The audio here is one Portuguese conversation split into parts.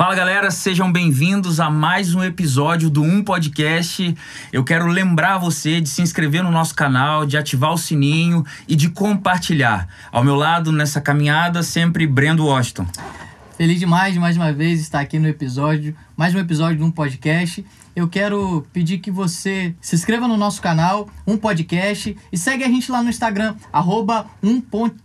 Fala galera, sejam bem-vindos a mais um episódio do Um Podcast. Eu quero lembrar você de se inscrever no nosso canal, de ativar o sininho e de compartilhar. Ao meu lado nessa caminhada, sempre Brendo Washington. Feliz demais mais uma vez estar aqui no episódio, mais um episódio do um podcast. Eu quero pedir que você se inscreva no nosso canal, um podcast, e segue a gente lá no Instagram, arroba um ponto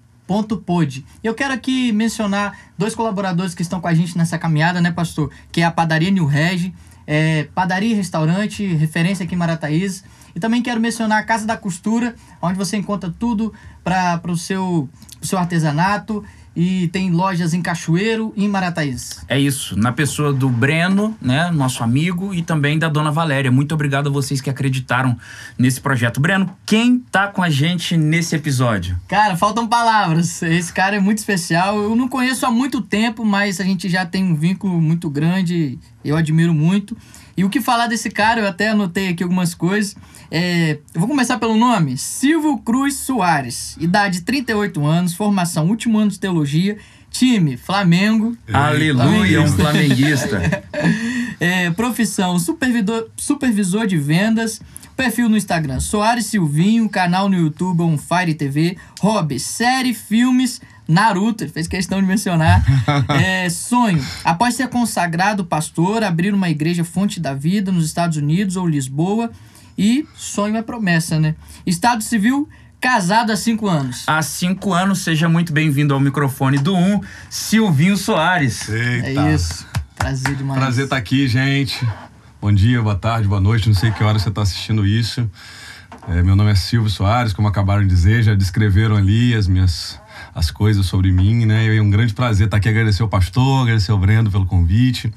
Pod. Eu quero aqui mencionar dois colaboradores que estão com a gente nessa caminhada, né, pastor? Que é a Padaria New Regi, é, padaria e restaurante, referência aqui em Marataízes. E também quero mencionar a Casa da Costura, onde você encontra tudo para o seu, seu artesanato e tem lojas em Cachoeiro e em Marataízes. É isso, na pessoa do Breno, né, nosso amigo, e também da Dona Valéria. Muito obrigado a vocês que acreditaram nesse projeto. Breno, quem tá com a gente nesse episódio? Cara, faltam palavras. Esse cara é muito especial. Eu não conheço há muito tempo, mas a gente já tem um vínculo muito grande. Eu admiro muito. E o que falar desse cara, eu até anotei aqui algumas coisas. É, eu vou começar pelo nome: Silvio Cruz Soares, idade 38 anos, formação último ano de teologia, time Flamengo. Aleluia, um flamenguista. é, profissão: supervisor, supervisor de vendas. Perfil no Instagram: Soares Silvinho, canal no YouTube On Fire TV. Hobby: série, filmes, Naruto, fez questão de mencionar. é, sonho. Após ser consagrado pastor, abrir uma igreja Fonte da Vida nos Estados Unidos ou Lisboa, e sonho é promessa, né? Estado civil casado há cinco anos. Há cinco anos, seja muito bem-vindo ao microfone do um, Silvinho Soares. Eita. É isso. Prazer demais. Prazer estar tá aqui, gente. Bom dia, boa tarde, boa noite. Não sei que hora você está assistindo isso. É, meu nome é Silvio Soares, como acabaram de dizer, já descreveram ali as minhas as coisas sobre mim, né? E é um grande prazer estar tá aqui, agradecer o pastor, agradecer o Brendo pelo convite.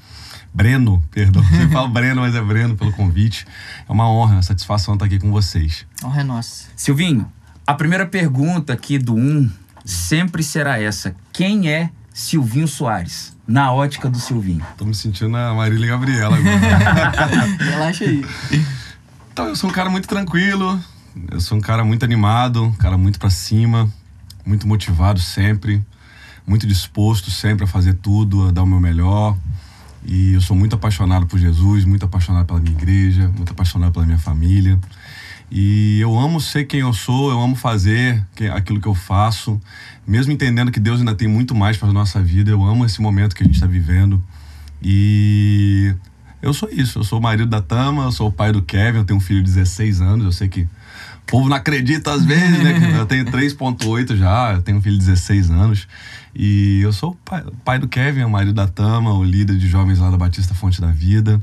Breno, perdão, eu falo Breno, mas é Breno pelo convite. É uma honra, uma satisfação estar aqui com vocês. Honra é nossa. Silvinho, a primeira pergunta aqui do um sempre será essa: quem é Silvinho Soares? Na ótica do Silvinho. Tô me sentindo a Marília Gabriela agora. Relaxa aí. Então, eu sou um cara muito tranquilo, eu sou um cara muito animado, um cara muito para cima, muito motivado sempre, muito disposto sempre a fazer tudo, a dar o meu melhor. E eu sou muito apaixonado por Jesus, muito apaixonado pela minha igreja, muito apaixonado pela minha família. E eu amo ser quem eu sou, eu amo fazer aquilo que eu faço, mesmo entendendo que Deus ainda tem muito mais para nossa vida. Eu amo esse momento que a gente está vivendo. E eu sou isso. Eu sou o marido da Tama, eu sou o pai do Kevin, eu tenho um filho de 16 anos. Eu sei que o povo não acredita às vezes, né? Eu tenho 3,8 já, eu tenho um filho de 16 anos. E eu sou pai, pai do Kevin, o marido da Tama, o líder de jovens lá da Batista Fonte da Vida.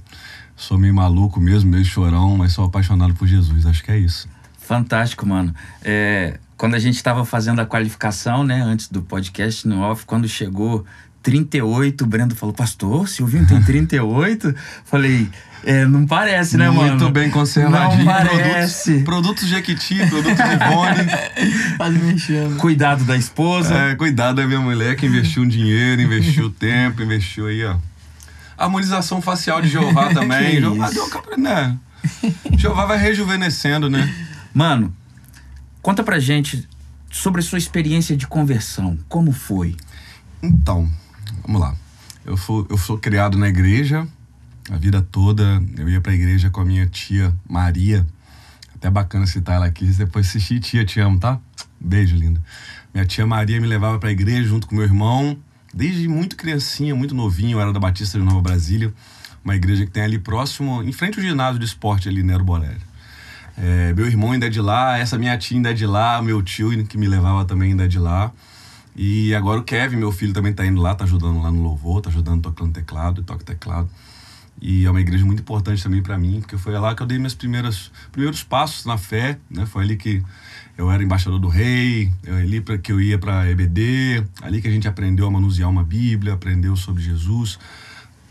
Sou meio maluco mesmo, meio chorão, mas sou apaixonado por Jesus. Acho que é isso. Fantástico, mano. É, quando a gente estava fazendo a qualificação, né, antes do podcast no off, quando chegou 38, o Brendo falou: Pastor, Silvinho tem 38? Falei. É, não parece, né, Muito mano? Muito bem conservadinho. Não parece. Produtos, produtos Jequiti, produtos Ivone. Faz mexendo. Cuidado da esposa. É, cuidado da é minha mulher que investiu um dinheiro, investiu tempo, investiu aí, ó. Harmonização facial de Jeová também. Jeová deu né? Jeová vai rejuvenescendo, né? Mano, conta pra gente sobre a sua experiência de conversão. Como foi? Então, vamos lá. Eu, fui, eu sou criado na igreja, a vida toda eu ia para a igreja com a minha tia Maria. Até bacana citar ela aqui. Depois assisti, tia, te amo, tá? Beijo, linda. Minha tia Maria me levava para a igreja junto com meu irmão. Desde muito criancinha, muito novinho, eu era da Batista de Nova Brasília, uma igreja que tem ali próximo, em frente ao ginásio de esporte ali, Nero Borelli. É, meu irmão ainda é de lá, essa minha tia ainda é de lá, meu tio né, que me levava também ainda é de lá. E agora o Kevin, meu filho, também está indo lá, está ajudando lá no louvor, está ajudando tocando teclado, toca teclado. E é uma igreja muito importante também para mim, porque foi lá que eu dei meus primeiros passos na fé, né? Foi ali que eu era embaixador do rei, eu é ali para que eu ia para EBD, ali que a gente aprendeu a manusear uma Bíblia, aprendeu sobre Jesus.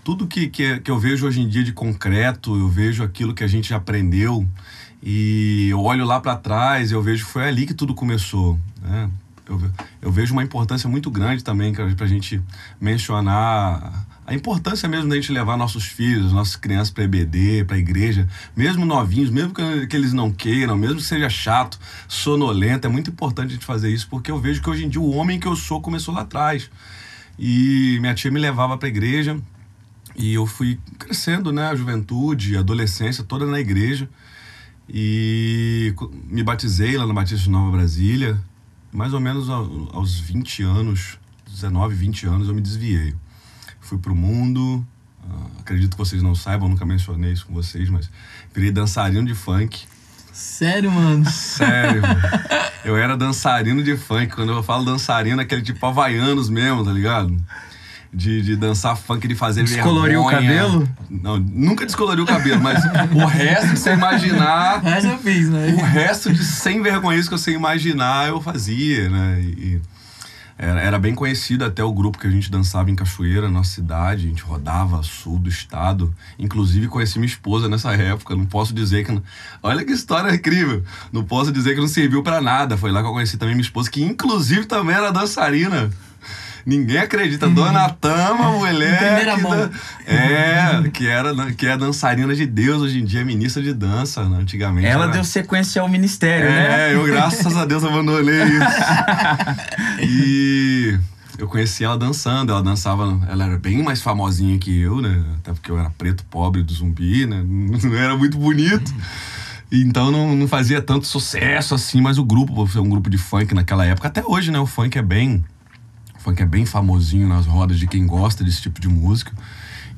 Tudo que, que, é, que eu vejo hoje em dia de concreto, eu vejo aquilo que a gente aprendeu e eu olho lá para trás, eu vejo que foi ali que tudo começou, né? Eu, eu vejo uma importância muito grande também para a gente mencionar a importância mesmo da gente levar nossos filhos, nossas crianças para EBD, para a igreja, mesmo novinhos, mesmo que, eles não queiram, mesmo que seja chato, sonolento, é muito importante a gente fazer isso, porque eu vejo que hoje em dia o homem que eu sou começou lá atrás. E minha tia me levava para a igreja e eu fui crescendo, né, a juventude, a adolescência toda na igreja. E me batizei lá no Batista Nova Brasília, mais ou menos aos 20 anos, 19, 20 anos eu me desviei fui pro mundo. Uh, acredito que vocês não saibam, nunca mencionei isso com vocês, mas virei dançarino de funk. Sério, mano? Sério. mano. Eu era dançarino de funk. Quando eu falo dançarino, é aquele tipo havaianos mesmo, tá ligado? De, de dançar funk, de fazer Descoloriu vergonha. Descoloriu o cabelo? Não, nunca descoloriu o cabelo, mas o resto que você imaginar... Mas eu fiz, né? O resto de sem vergonhice que você imaginar, eu fazia, né? E, era, era, bem conhecido até o grupo que a gente dançava em Cachoeira, nossa cidade. A gente rodava sul do estado. Inclusive, conheci minha esposa nessa época. Não posso dizer que. Não... Olha que história incrível! Não posso dizer que não serviu para nada. Foi lá que eu conheci também minha esposa, que inclusive também era dançarina. Ninguém acredita. Hum. Dona uhum. Tama, mulher. Primeira que mão. É, que, era, que é dançarina de Deus, hoje em dia é ministra de dança, né? antigamente. Ela era... deu sequência ao ministério, é, né? É, eu, graças a Deus, abandonei isso. E eu conheci ela dançando, ela dançava, ela era bem mais famosinha que eu, né? Até porque eu era preto, pobre do zumbi, né? Não era muito bonito. Então não, não fazia tanto sucesso assim, mas o grupo, foi um grupo de funk naquela época, até hoje, né? O funk é bem funk é bem famosinho nas rodas de quem gosta desse tipo de música.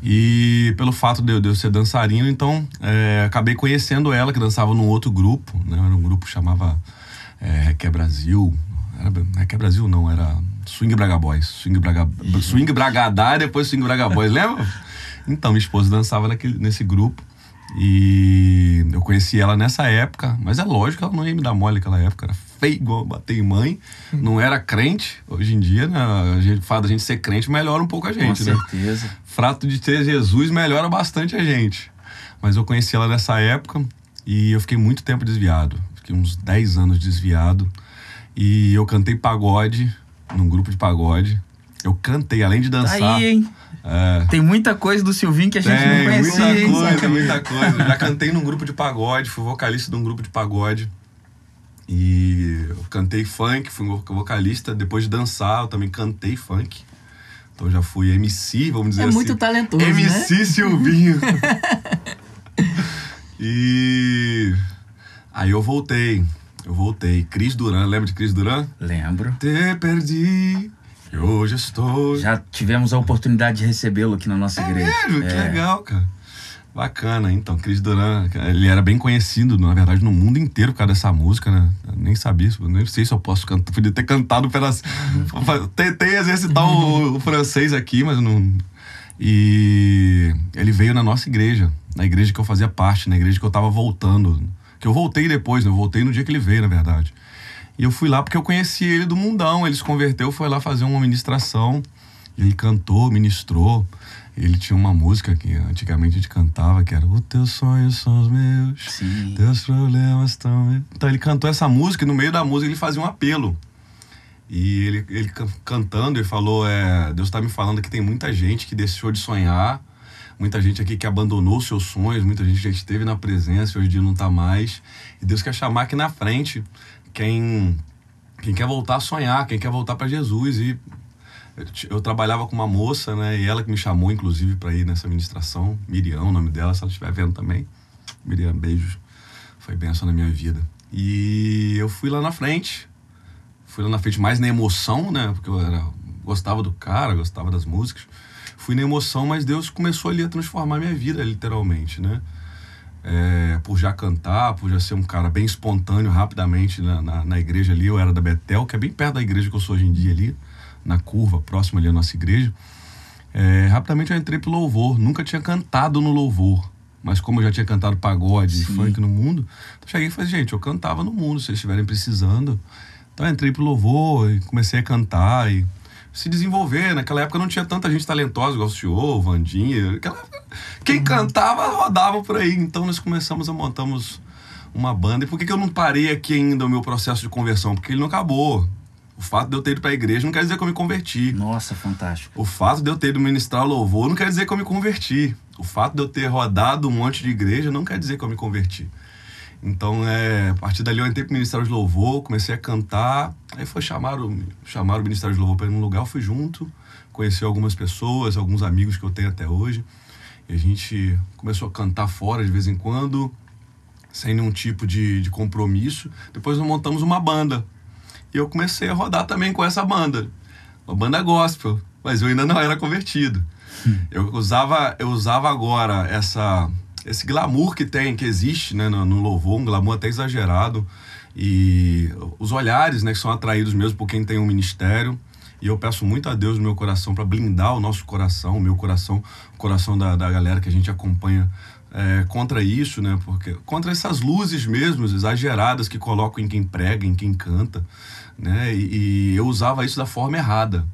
E pelo fato de eu, de eu ser dançarino, então é, acabei conhecendo ela, que dançava num outro grupo, né? Era um grupo que chamava é, Que Brasil. Era, não Que Brasil, não, era Swing Braga Boys. Swing, Braga, swing Bragadá e depois Swing Braga Boys, lembra? Então, minha esposa dançava naquele, nesse grupo. E eu conheci ela nessa época, mas é lógico que ela não ia me dar mole naquela época, era feio igual bater em mãe, não era crente. Hoje em dia, né, a gente, o fato da gente ser crente melhora um pouco a gente, Com né? certeza. Frato de ter Jesus melhora bastante a gente. Mas eu conheci ela nessa época e eu fiquei muito tempo desviado. Fiquei uns 10 anos desviado. E eu cantei pagode, num grupo de pagode. Eu cantei, além de dançar. Tá aí, hein? É... Tem muita coisa do Silvinho que a gente Tem, não conhecia. Muita coisa, muita coisa. Já cantei num grupo de pagode, fui vocalista de um grupo de pagode. E eu cantei funk, fui vocalista. Depois de dançar, eu também cantei funk. Então já fui MC, vamos dizer é assim. É muito talentoso, MC né? Silvinho. e aí eu voltei. Eu voltei. Cris Duran, lembra de Cris Duran? Lembro. Te perdi. E hoje estou. Já tivemos a oportunidade de recebê-lo aqui na nossa é igreja. Mesmo? É. Que legal, cara. Bacana, então, Chris Duran, ele era bem conhecido, na verdade, no mundo inteiro por causa dessa música, né? Eu nem sabia, nem sei se eu posso cantar, podia ter cantado pelas... Uhum. Tentei exercitar o, o francês aqui, mas não... E ele veio na nossa igreja, na igreja que eu fazia parte, na igreja que eu tava voltando, que eu voltei depois, né? Eu voltei no dia que ele veio, na verdade. E eu fui lá porque eu conheci ele do mundão, ele se converteu, foi lá fazer uma ministração, ele cantou, ministrou... Ele tinha uma música que antigamente a gente cantava, que era O teus sonhos são os meus, Sim. teus problemas estão. Então ele cantou essa música e no meio da música ele fazia um apelo. E ele, ele cantando, ele falou: é, Deus está me falando que tem muita gente que deixou de sonhar, muita gente aqui que abandonou seus sonhos, muita gente já esteve na presença e hoje em dia não está mais. E Deus quer chamar aqui na frente quem, quem quer voltar a sonhar, quem quer voltar para Jesus e eu, trabalhava com uma moça, né? E ela que me chamou, inclusive, para ir nessa administração. Miriam, o nome dela, se ela estiver vendo também. Miriam, beijos. Foi benção na minha vida. E eu fui lá na frente. Fui lá na frente mais na emoção, né? Porque eu era, gostava do cara, gostava das músicas. Fui na emoção, mas Deus começou ali a transformar minha vida, literalmente, né? É, por já cantar, por já ser um cara bem espontâneo rapidamente na, na, na igreja ali. Eu era da Betel, que é bem perto da igreja que eu sou hoje em dia ali na curva, próximo ali à nossa igreja, é, rapidamente eu entrei pro louvor. Nunca tinha cantado no louvor. Mas como eu já tinha cantado pagode e funk no mundo, cheguei e falei, gente, eu cantava no mundo, se vocês estiverem precisando. Então eu entrei pro louvor e comecei a cantar e se desenvolver. Naquela época não tinha tanta gente talentosa, igual o senhor, o Vandinha. Aquela... Quem uhum. cantava rodava por aí. Então nós começamos a montamos uma banda. E por que, que eu não parei aqui ainda o meu processo de conversão? Porque ele não acabou. O fato de eu ter ido para a igreja não quer dizer que eu me converti. Nossa, fantástico. O fato de eu ter ido ministrar louvor não quer dizer que eu me converti. O fato de eu ter rodado um monte de igreja não quer dizer que eu me converti. Então, é, a partir dali eu entrei o Ministério de Louvor, comecei a cantar. Aí foi chamaram, chamar o Ministério de Louvor para ir num lugar, eu fui junto, conheci algumas pessoas, alguns amigos que eu tenho até hoje. E a gente começou a cantar fora de vez em quando, sem nenhum tipo de, de compromisso. Depois nós montamos uma banda e eu comecei a rodar também com essa banda. Uma banda gospel, mas eu ainda não era convertido. Hum. Eu usava, eu usava agora essa, esse glamour que tem, que existe né, no, no louvor, um glamour até exagerado. E os olhares né, que são atraídos mesmo por quem tem um ministério. E eu peço muito a Deus no meu coração para blindar o nosso coração, o meu coração, o coração da, da galera que a gente acompanha é, contra isso, né? Porque contra essas luzes mesmo exageradas que colocam em quem prega, em quem canta, né? E, e, eu usava isso da forma errada.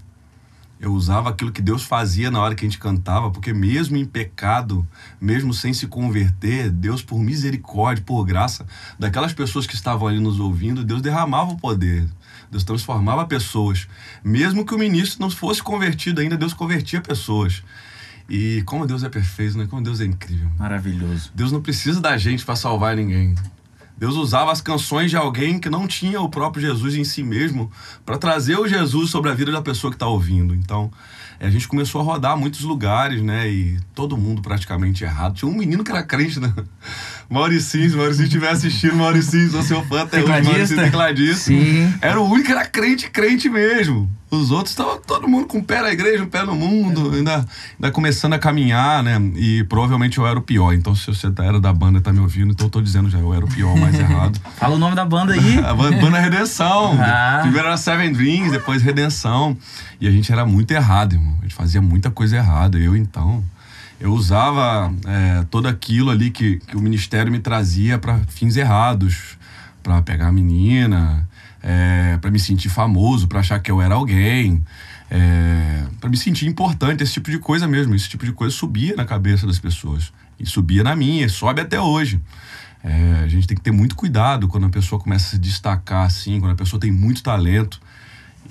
Eu usava aquilo que Deus fazia na hora que a gente cantava, porque mesmo em pecado, mesmo sem se converter, Deus por misericórdia, por graça daquelas pessoas que estavam ali nos ouvindo, Deus derramava o poder. Deus transformava pessoas. Mesmo que o ministro não fosse convertido ainda, Deus convertia pessoas. E como Deus é perfeito, né? Como Deus é incrível. Maravilhoso. Deus não precisa da gente para salvar ninguém. Deus usava as canções de alguém que não tinha o próprio Jesus em si mesmo para trazer o Jesus sobre a vida da pessoa que está ouvindo. Então, eh, a gente começou a rodar muitos lugares, né? E todo mundo praticamente errado. Tinha um menino que era crente, né? Mauricis, Mauricis estiver assistindo, Mauricis, o seu fã até hoje, Mauricis tecladista. Sim. Era o único, era crente, crente mesmo. Os outros estavam todo mundo com o pé na igreja, um pé no mundo, é. ainda, ainda começando a caminhar, né? E provavelmente eu era o pior. Então, se você tá, era da banda e tá me ouvindo, então eu tô dizendo já, eu era o pior, mais errado. Fala o nome da banda aí. a banda Redenção. Ah. Primeiro era Seven Dreams, depois Redenção. E a gente era muito errado, irmão. A gente fazia muita coisa errada. Eu, então eu usava é, todo aquilo ali que, que o ministério me trazia para fins errados, para pegar a menina, é, para me sentir famoso, para achar que eu era alguém, é, para me sentir importante, esse tipo de coisa mesmo. Esse tipo de coisa subia na cabeça das pessoas e subia na minha, e sobe até hoje. É, a gente tem que ter muito cuidado quando a pessoa começa a se destacar assim, quando a pessoa tem muito talento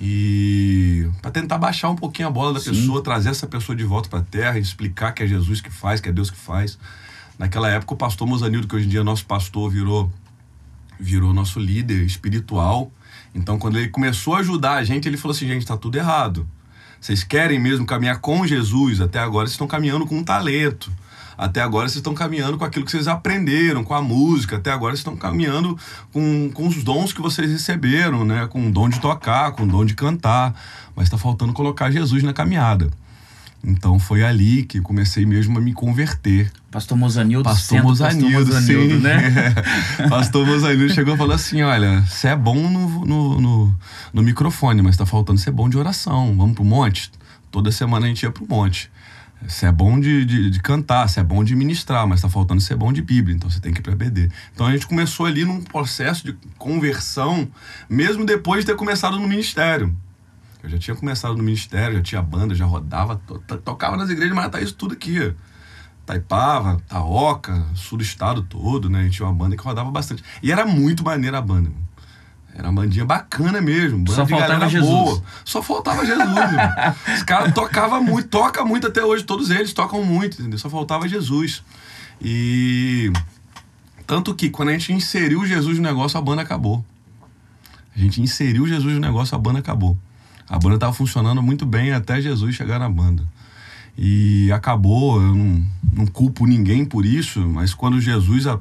e para tentar baixar um pouquinho a bola da Sim. pessoa, trazer essa pessoa de volta para a terra, explicar que é Jesus que faz, que é Deus que faz. Naquela época, o pastor Mozanildo, que hoje em dia é nosso pastor, virou, virou nosso líder espiritual. Então, quando ele começou a ajudar a gente, ele falou assim: gente, está tudo errado. Vocês querem mesmo caminhar com Jesus? Até agora vocês estão caminhando com um talento. Até agora vocês estão caminhando com aquilo que vocês aprenderam, com a música. Até agora vocês estão caminhando com, com os dons que vocês receberam, né? Com o dom de tocar, com o dom de cantar. Mas está faltando colocar Jesus na caminhada. Então foi ali que comecei mesmo a me converter. Pastor Mozanildo, Pastor Mozanildo, Pastor Mozanildo, sim. né? É. Pastor Mozanildo chegou e falou assim: olha, você é bom no, no, no, no microfone, mas está faltando ser é bom de oração. Vamos pro monte? Toda semana a gente ia pro monte. Você é bom de, de, de cantar, você é bom de ministrar, mas está faltando ser é bom de Bíblia, então você tem que ir para BD. Então a gente começou ali num processo de conversão, mesmo depois de ter começado no ministério. Eu já tinha começado no ministério, já tinha banda, já rodava, to, tocava nas igrejas, mas tá isso tudo aqui. Taipava, Taoca, sul do estado todo, né? A gente tinha uma banda que rodava bastante. E era muito maneira a banda, mano. Era uma bandinha bacana mesmo. Banda Só faltava Jesus. Boa. Só faltava Jesus, mano. Os caras tocavam muito, toca muito até hoje, todos eles tocam muito, entendeu? Só faltava Jesus. E. Tanto que quando a gente inseriu Jesus no negócio, a banda acabou. A gente inseriu Jesus no negócio, a banda acabou. A banda estava funcionando muito bem até Jesus chegar na banda. E acabou, eu não, não culpo ninguém por isso, mas quando Jesus a,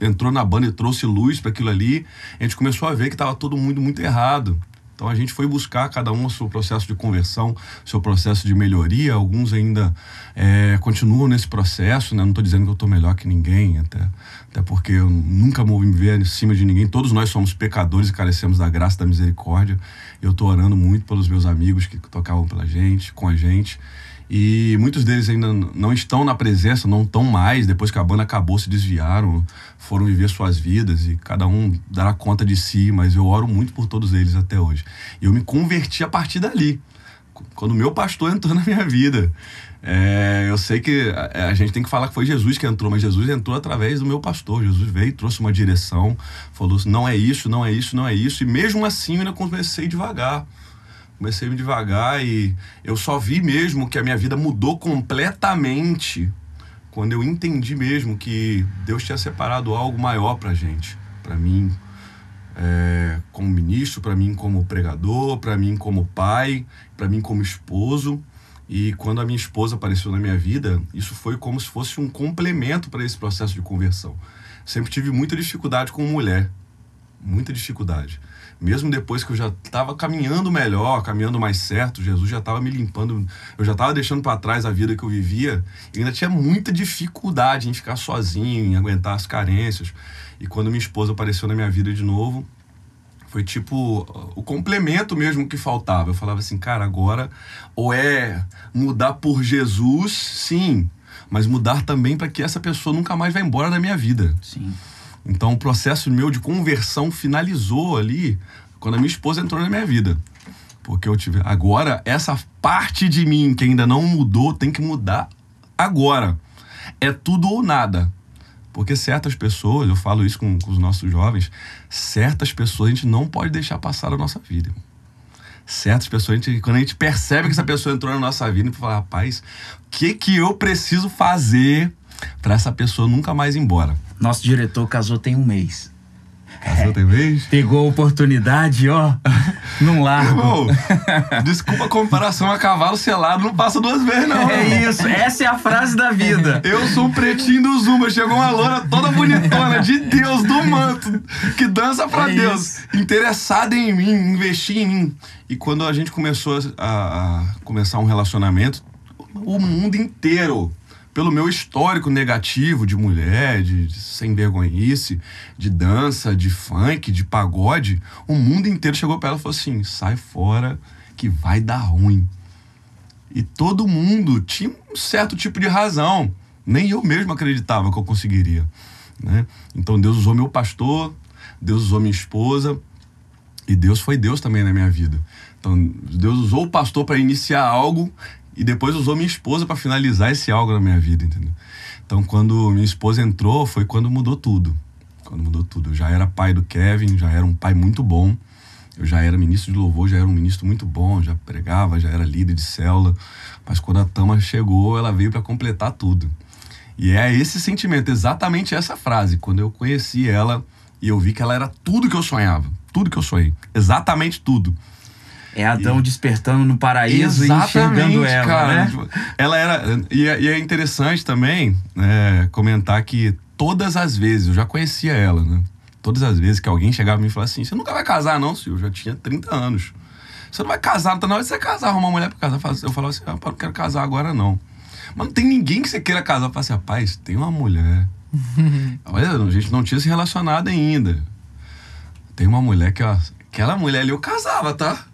entrou na banda e trouxe luz para aquilo ali, a gente começou a ver que estava todo mundo muito errado. Então a gente foi buscar cada um o seu processo de conversão, seu processo de melhoria. Alguns ainda é, continuam nesse processo, né? Não estou dizendo que eu estou melhor que ninguém, até, até porque eu nunca vou me ver em cima de ninguém. Todos nós somos pecadores e carecemos da graça, da misericórdia. Eu estou orando muito pelos meus amigos que tocavam pela gente, com a gente e muitos deles ainda não estão na presença, não estão mais. Depois que a banda acabou, se desviaram, foram viver suas vidas e cada um dará conta de si, mas eu oro muito por todos eles até hoje. E eu me converti a partir dali, quando meu pastor entrou na minha vida. É, eu sei que a, é, a, gente tem que falar que foi Jesus que entrou, mas Jesus entrou através do meu pastor. Jesus veio, trouxe uma direção, falou: assim, não é isso, não é isso, não é isso. E mesmo assim eu ainda comecei devagar. Comecei devagar e eu só vi mesmo que a minha vida mudou completamente quando eu entendi mesmo que Deus tinha separado algo maior para gente, para mim, é, como ministro, para mim como pregador, para mim como pai, para mim como esposo. E quando a minha esposa apareceu na minha vida, isso foi como se fosse um complemento para esse processo de conversão. Sempre tive muita dificuldade com mulher, muita dificuldade mesmo depois que eu já estava caminhando melhor, caminhando mais certo, Jesus já estava me limpando, eu já estava deixando para trás a vida que eu vivia, e ainda tinha muita dificuldade em ficar sozinho, em aguentar as carências. E quando minha esposa apareceu na minha vida de novo, foi tipo o complemento mesmo que faltava. Eu falava assim, cara, agora ou é mudar por Jesus, sim, mas mudar também para que essa pessoa nunca mais vá embora da minha vida. Sim. Então, o processo meu de conversão finalizou ali quando a minha esposa entrou na minha vida. Porque eu tive. Agora, essa parte de mim que ainda não mudou tem que mudar agora. É tudo ou nada. Porque certas pessoas, eu falo isso com, com os nossos jovens, certas pessoas a gente não pode deixar passar a nossa vida certas pessoas, a gente, quando a gente percebe que essa pessoa entrou na nossa vida, a gente fala, rapaz, o que, que eu preciso fazer para essa pessoa nunca mais ir embora. Nosso diretor casou tem um mês. Casou tem um mês? É, pegou a oportunidade, ó, não largo. Irmão, desculpa a comparação a cavalo selado, não passa duas vezes não. É isso, essa é a frase da vida. Eu sou o pretinho do Zumba, chegou uma loura toda bonitona, de Deus, do manto, que dança pra é Deus, isso. interessada em mim, investir em mim. E quando a gente começou a, a começar um relacionamento, o mundo inteiro pelo meu histórico negativo de mulher, de, de sem vergonhice, de dança, de funk, de pagode, o mundo inteiro chegou para ela e falou assim: sai fora que vai dar ruim. E todo mundo tinha um certo tipo de razão. Nem eu mesmo acreditava que eu conseguiria. Né? Então Deus usou meu pastor, Deus usou minha esposa, e Deus foi Deus também na minha vida. Então, Deus usou o pastor para iniciar algo e depois usou minha esposa para finalizar esse algo na minha vida, entendeu? Então, quando minha esposa entrou, foi quando mudou tudo. Quando mudou tudo. Eu já era pai do Kevin, já era um pai muito bom. Eu já era ministro de louvor, já era um ministro muito bom, já pregava, já era líder de célula. Mas quando a Tama chegou, ela veio para completar tudo. E é esse sentimento, exatamente essa frase. Quando eu conheci ela e eu vi que ela era tudo que eu sonhava, tudo que eu sonhei, exatamente tudo. É Adão e... despertando no paraíso Exatamente, e enxergando ela, cara. né? Tipo, ela era... E, é, e é interessante também é, comentar que todas as vezes, eu já conhecia ela, né? Todas as vezes que alguém chegava e me falava assim, você nunca vai casar não, senhor, eu já tinha 30 anos. Você não vai casar, não tá na hora de você casar, arrumar uma mulher pra casar. Eu falava assim, rapaz, ah, não quero casar agora não. Mas não tem ninguém que você queira casar. Eu falava assim, rapaz, tem uma mulher... Olha, a gente não tinha se relacionado ainda. Tem uma mulher que, ó, aquela mulher ali eu casava, tá?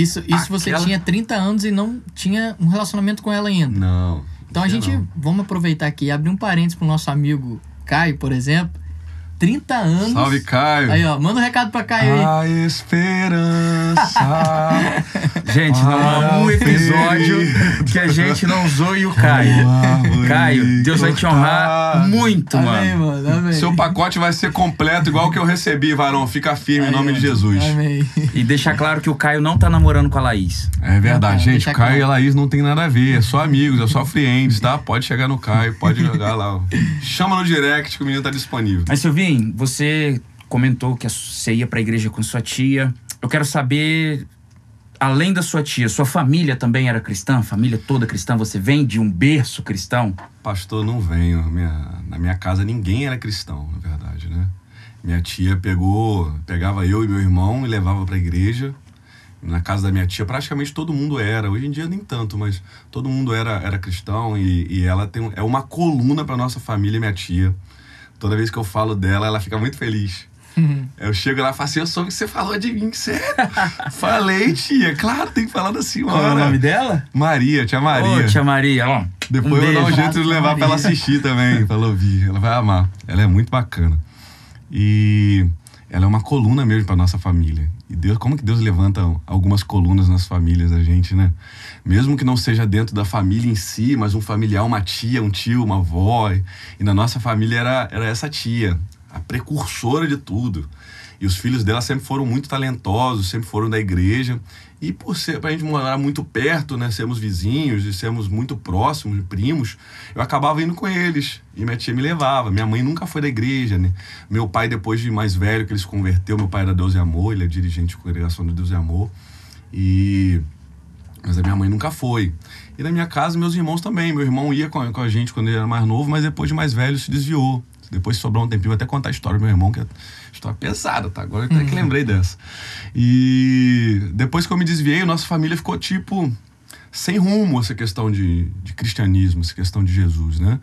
Isso, isso Aquela... você tinha 30 anos e não tinha um relacionamento com ela ainda. Não. Então a gente, não. vamos aproveitar aqui e abrir um parênteses pro nosso amigo Caio, por exemplo, 30 anos. Salve, Caio. Aí, ó, manda um recado pra Caio aí. A esperança. gente, não há é um episódio que a gente não zoe o Caio. Caio, Deus vai te honrar muito, amém, mano. amém. Seu pacote vai ser completo, igual que eu recebi, varão. Fica firme aí, em nome de Jesus. Amém. E deixar claro que o Caio não tá namorando com a Laís. É verdade, ah, tá, gente. O Caio claro. e a Laís não tem nada a ver. É só amigos, é só friends, tá? Pode chegar no Caio, pode jogar lá. Ó. Chama no direct que o menino tá disponível. Mas, Silvinho, assim, você comentou que você ia para a igreja com sua tia. Eu quero saber, além da sua tia, sua família também era cristã? Família toda cristã? Você vem de um berço cristão? Pastor, não venho. Minha, na minha casa ninguém era cristão, na verdade, né? Minha tia pegou, pegava eu e meu irmão e levava para a igreja. Na casa da minha tia, praticamente todo mundo era. Hoje em dia nem tanto, mas todo mundo era, era cristão e, e ela tem, é uma coluna para nossa família, minha tia. Toda vez que eu falo dela, ela fica muito feliz. Uhum. Eu chego lá e falo assim, eu soube que você falou de mim, sério. Falei, tia, claro, tem que falar da assim, senhora. Qual é o nome dela? Maria, tia Maria. Ô, tia Maria, ó. Depois um eu vou dar um jeito de levar para ela assistir também, pra ela ouvir. Ela vai amar. Ela é muito bacana. E ela é uma coluna mesmo para nossa família. E Deus, como que Deus levanta algumas colunas nas famílias da gente, né? mesmo que não seja dentro da família em si, mas um familiar, uma tia, um tio, uma avó. E na nossa família era, era essa tia, a precursora de tudo. E os filhos dela sempre foram muito talentosos, sempre foram da igreja. E por ser, pra gente morar muito perto, né, sermos vizinhos e sermos muito próximos, primos, eu acabava indo com eles. E minha tia me levava. Minha mãe nunca foi da igreja, né? Meu pai, depois de mais velho, que ele se converteu, meu pai era Deus e Amor, ele é dirigente de congregação do Deus e Amor. E mas a minha mãe nunca foi. E na minha casa, meus irmãos também. Meu irmão ia com a, com a gente quando ele era mais novo, mas depois de mais velho se desviou. Depois, sobrou um tempinho, vou até contar a história do meu irmão, que é história pesada, tá? Agora até que uhum. lembrei dessa. E depois que eu me desviei, nossa família ficou tipo sem rumo essa questão de, de cristianismo, essa questão de Jesus, né?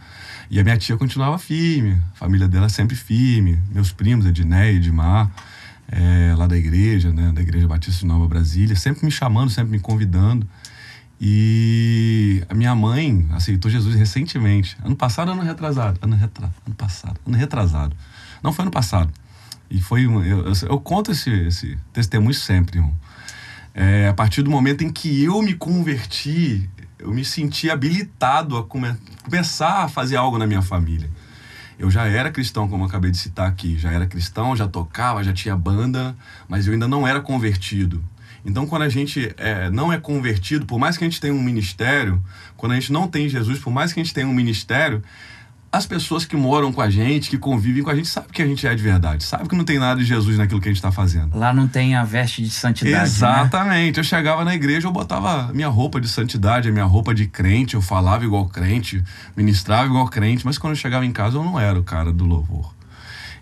E a minha tia continuava firme, a família dela sempre firme, meus primos, Edneia, Edmar é, lá da igreja, né, da Igreja Batista de Nova Brasília, sempre me chamando, sempre me convidando. E a minha mãe aceitou Jesus recentemente, ano passado, ano retrasado, ano, retra, ano passado, ano retrasado. Não foi ano passado. E foi eu, eu, eu conto esse, esse testemunho sempre, irmão. É, a partir do momento em que eu me converti, eu me senti habilitado a come, começar a fazer algo na minha família. Eu já era cristão, como eu acabei de citar aqui. Já era cristão, já tocava, já tinha banda, mas eu ainda não era convertido. Então, quando a gente é, não é convertido, por mais que a gente tenha um ministério, quando a gente não tem Jesus, por mais que a gente tenha um ministério, as pessoas que moram com a gente, que convivem com a gente, sabem que a gente é de verdade, sabe que não tem nada de Jesus naquilo que a gente está fazendo. Lá não tem a veste de santidade. Né? Exatamente. Né? Eu chegava na igreja, eu botava minha roupa de santidade, a minha roupa de crente, eu falava igual crente, ministrava igual crente, mas quando eu chegava em casa eu não era o cara do louvor.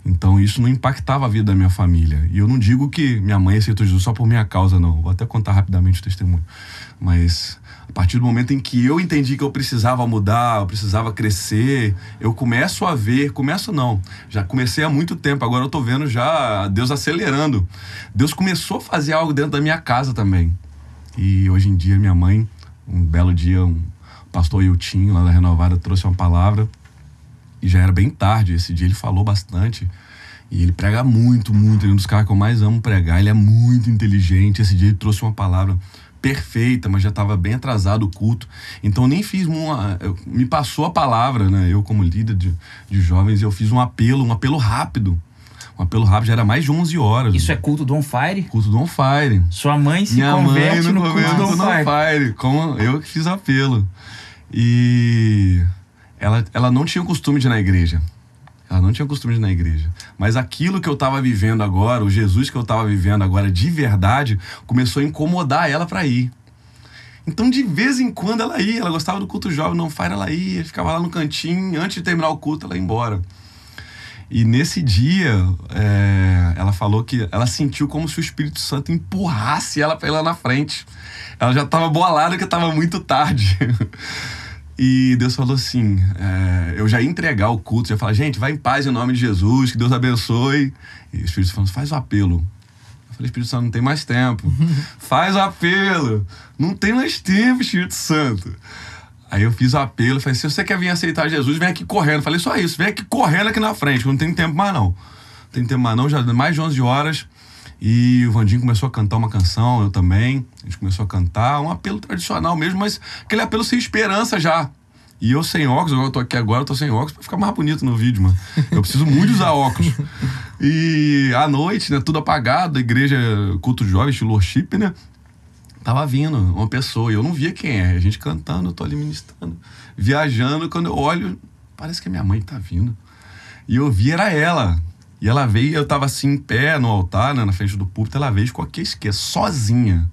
Então isso não impactava a vida da minha família. E eu não digo que minha mãe aceitou Jesus só por minha causa, não. Vou até contar rapidamente o testemunho. Mas a partir do momento em que eu entendi que eu precisava mudar, eu precisava crescer, eu começo a ver, começo não, já comecei há muito tempo, agora eu tô vendo já Deus acelerando. Deus começou a fazer algo dentro da minha casa também. E hoje em dia minha mãe, um belo dia, um pastor Yutinho lá da Renovada trouxe uma palavra e já era bem tarde, esse dia ele falou bastante. E ele prega muito, muito. Ele é um dos caras que eu mais amo pregar. Ele é muito inteligente. Esse dia ele trouxe uma palavra perfeita, mas já estava bem atrasado o culto. Então nem fiz uma. Me passou a palavra, né? Eu, como líder de, de jovens, eu fiz um apelo, um apelo rápido. Um apelo rápido, já era mais de 11 horas. Isso é culto do On Fire? Culto do On Fire. Sua mãe se Minha converte mãe no, no culto do On Fire. On Fire. Como eu que fiz apelo. E ela, ela não tinha o costume de ir na igreja. Ela não tinha o costume de ir na igreja. Mas aquilo que eu estava vivendo agora, o Jesus que eu estava vivendo agora de verdade, começou a incomodar ela para ir. Então, de vez em quando ela ia, ela gostava do culto jovem, não faz, ela ia, ficava lá no cantinho, antes de terminar o culto, ela ia embora. E nesse dia, é, ela falou que ela sentiu como se o Espírito Santo empurrasse ela pra ir lá na frente. Ela já estava bolada que estava muito tarde. E Deus falou assim: é, eu já ia entregar o culto, já falar, gente, vai em paz em nome de Jesus, que Deus abençoe. E o Espírito Santo faz o apelo. Eu falei, Espírito Santo, não tem mais tempo. faz o apelo. Não tem mais tempo, Espírito Santo. Aí eu fiz o apelo, falei, se você quer vir aceitar Jesus, vem aqui correndo. Falei, só isso, vem aqui correndo aqui na frente, não tem tempo mais não. Não tem tempo mais não, já mais de 11 horas. E o Vandinho começou a cantar uma canção, eu também. A gente começou a cantar, um apelo tradicional mesmo, mas aquele apelo sem esperança já. E eu sem óculos, eu tô aqui agora, eu tô sem óculos pra ficar mais bonito no vídeo, mano. Eu preciso muito usar óculos. E à noite, né, tudo apagado, a igreja, culto jovem, estilo worship, né? Tava vindo uma pessoa e eu não via quem é. A gente cantando, eu tô ali ministrando, viajando. Quando eu olho, parece que a minha mãe tá vindo. E eu vi, era ela. E ela veio, eu tava assim, em pé no altar, né, na frente do púlpito, ela veio com a esquerda, sozinha.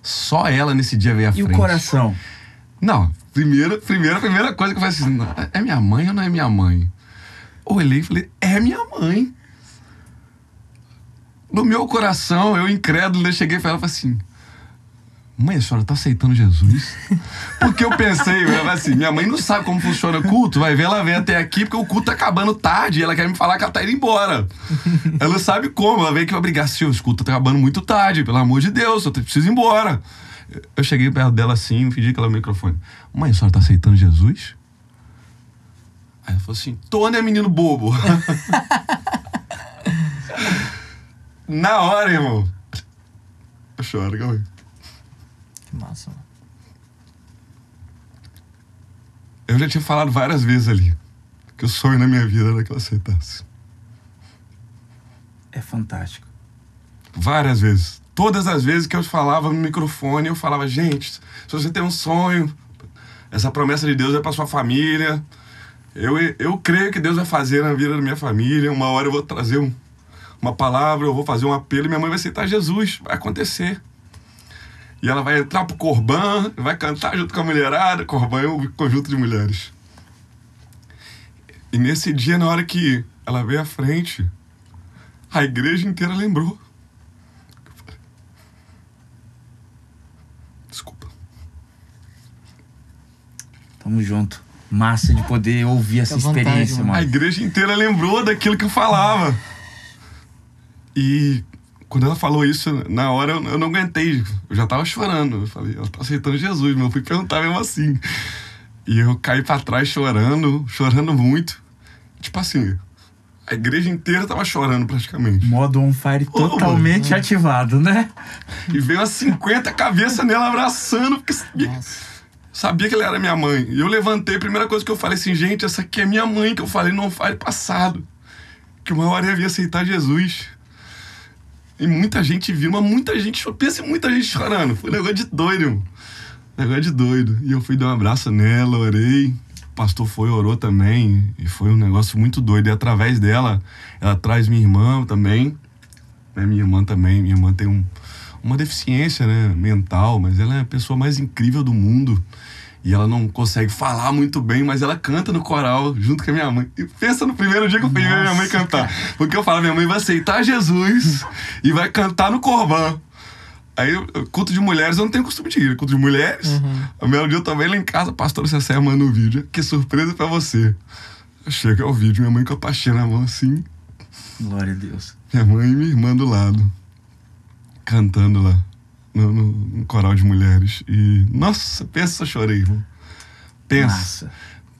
Só ela nesse dia veio à e frente. E o coração? Não, primeira, primeira, primeira coisa que eu falei assim, é, é minha mãe ou não é minha mãe? Olhei e falei, é minha mãe. No meu coração, eu incrédulo, eu né, cheguei pra ela e falei assim, mãe, a senhora tá aceitando Jesus? Porque eu pensei, eu assim, minha mãe não sabe como funciona o culto, vai ver, ela vem até aqui, porque o culto tá acabando tarde, e ela quer me falar que ela tá indo embora. Ela sabe como, ela vem aqui pra brigar, assim, o culto tá acabando muito tarde, pelo amor de Deus, eu preciso ir embora. Eu cheguei perto dela assim, pedi que ela no microfone. Mãe, a senhora tá aceitando Jesus? Aí ela falou assim, tô, é menino bobo? Na hora, irmão. Eu choro, calma aí. Que massa, Eu já tinha falado várias vezes ali que o sonho da minha vida era que ela aceitasse. É fantástico. Várias vezes. Todas as vezes que eu falava no microfone, eu falava, gente, se você tem um sonho, essa promessa de Deus é para sua família. Eu, eu creio que Deus vai fazer na vida da minha família. Uma hora eu vou trazer um, uma palavra, eu vou fazer um apelo e minha mãe vai aceitar Jesus. Vai acontecer. E ela vai entrar pro Corban, vai cantar junto com a mulherada. Corban é um conjunto de mulheres. E nesse dia, na hora que ela veio à frente, a igreja inteira lembrou. Desculpa. Tamo junto. Massa de poder ouvir essa experiência, mano. A igreja inteira lembrou daquilo que eu falava. E quando ela falou isso, na hora eu, não aguentei. Eu já tava chorando. Eu falei, ela tá aceitando Jesus, mas eu fui perguntar mesmo assim. E eu caí para trás chorando, chorando muito. Tipo assim, a igreja inteira tava chorando praticamente. Modo on fire totalmente ativado, né? E veio as 50 cabeças nela abraçando, porque sabia, sabia, que ela era minha mãe. E eu levantei, a primeira coisa que eu falei assim, gente, essa aqui é minha mãe, que eu falei no on fire passado. Que uma hora eu é ia aceitar Jesus. E muita gente viu, mas muita gente, pensa em muita gente chorando. Foi um negócio de doido, irmão. Negócio de doido. E eu fui dar um abraço nela, orei. O pastor foi, orou também. E foi um negócio muito doido. E através dela, ela traz minha irmã também. Né? Minha irmã também. Minha irmã tem um, uma deficiência né? mental, mas ela é a pessoa mais incrível do mundo. E ela não consegue falar muito bem, mas ela canta no coral junto com a minha mãe. E pensa no primeiro dia que eu peguei a minha mãe cantar. Porque eu falo, minha mãe vai aceitar Jesus e vai cantar no corvão. Aí, culto de mulheres, eu não tenho costume de ir. Culto de mulheres, uhum. a melodia também lá em casa, pastor Cessé manda um vídeo. Que surpresa para você. Chega é o vídeo, minha mãe com a pastinha na mão assim. Glória a Deus. Minha mãe e minha irmã do lado. Cantando lá no, no, no coral de mulheres. E, nossa, pensa, chorei, irmão. Pensa. Nossa.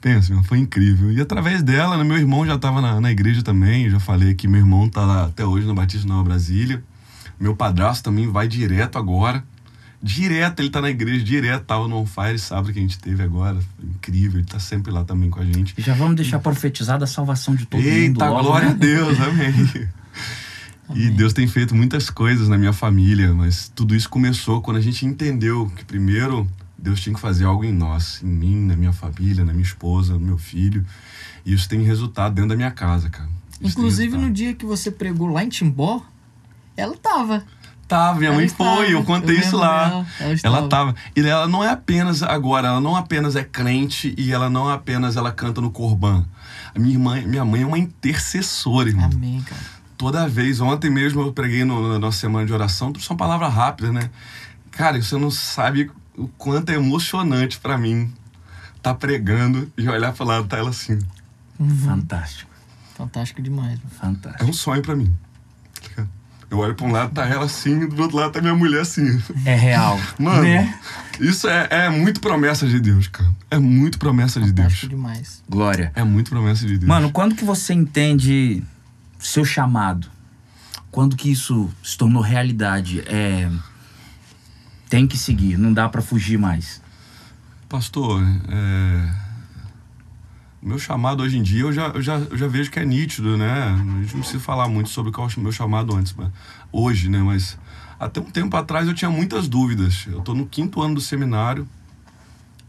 Pensa, irmão, foi incrível. E através dela, né, meu irmão já estava na, na, igreja também. Eu já falei que meu irmão está lá até hoje no Batista Nova Brasília. Meu padrasto também vai direto agora. Direto, ele está na igreja, direto, tava no On Fire, sábado que a gente teve agora. Foi incrível, ele está sempre lá também com a gente. Já vamos deixar profetizada a salvação de todo Eita, mundo. Eita, glória né? a Deus, amém. Amém. E Deus tem feito muitas coisas na minha família, mas tudo isso começou quando a gente entendeu que primeiro Deus tinha que fazer algo em nós, em mim, na minha família, na minha esposa, no meu filho. E isso tem resultado dentro da minha casa, cara. Isso Inclusive no dia que você pregou lá em Timbó, ela tava. Tava, minha ela mãe estava. foi, eu contei eu isso lá. Ela, ela, tava. E ela não é apenas agora, ela não apenas é crente e ela não apenas ela canta no corban. A minha irmã, minha mãe é uma intercessora, irmão. Amém, cara toda vez. Ontem mesmo eu preguei no, na nossa semana de oração, tudo são palavras rápidas, né? Cara, você não sabe o quanto é emocionante para mim tá pregando e olhar pro lado tá ela assim. Uhum. Fantástico. Fantástico demais. Mano. Fantástico. É um sonho para mim. Eu olho pra um lado, tá ela assim, do outro lado tá minha mulher assim. É real. Mano, né? isso é, é muito promessa de Deus, cara. É muito promessa Fantástico de Deus. demais. Glória. É muito promessa de Deus. Mano, quando que você entende seu chamado, quando que isso se tornou realidade? É, tem que seguir, não dá para fugir mais. Pastor, é, meu chamado hoje em dia eu já, eu, já, eu já vejo que é nítido, né? A gente não precisa falar muito sobre qual é o meu chamado antes, mas, hoje, né? Mas até um tempo atrás eu tinha muitas dúvidas. Eu estou no quinto ano do seminário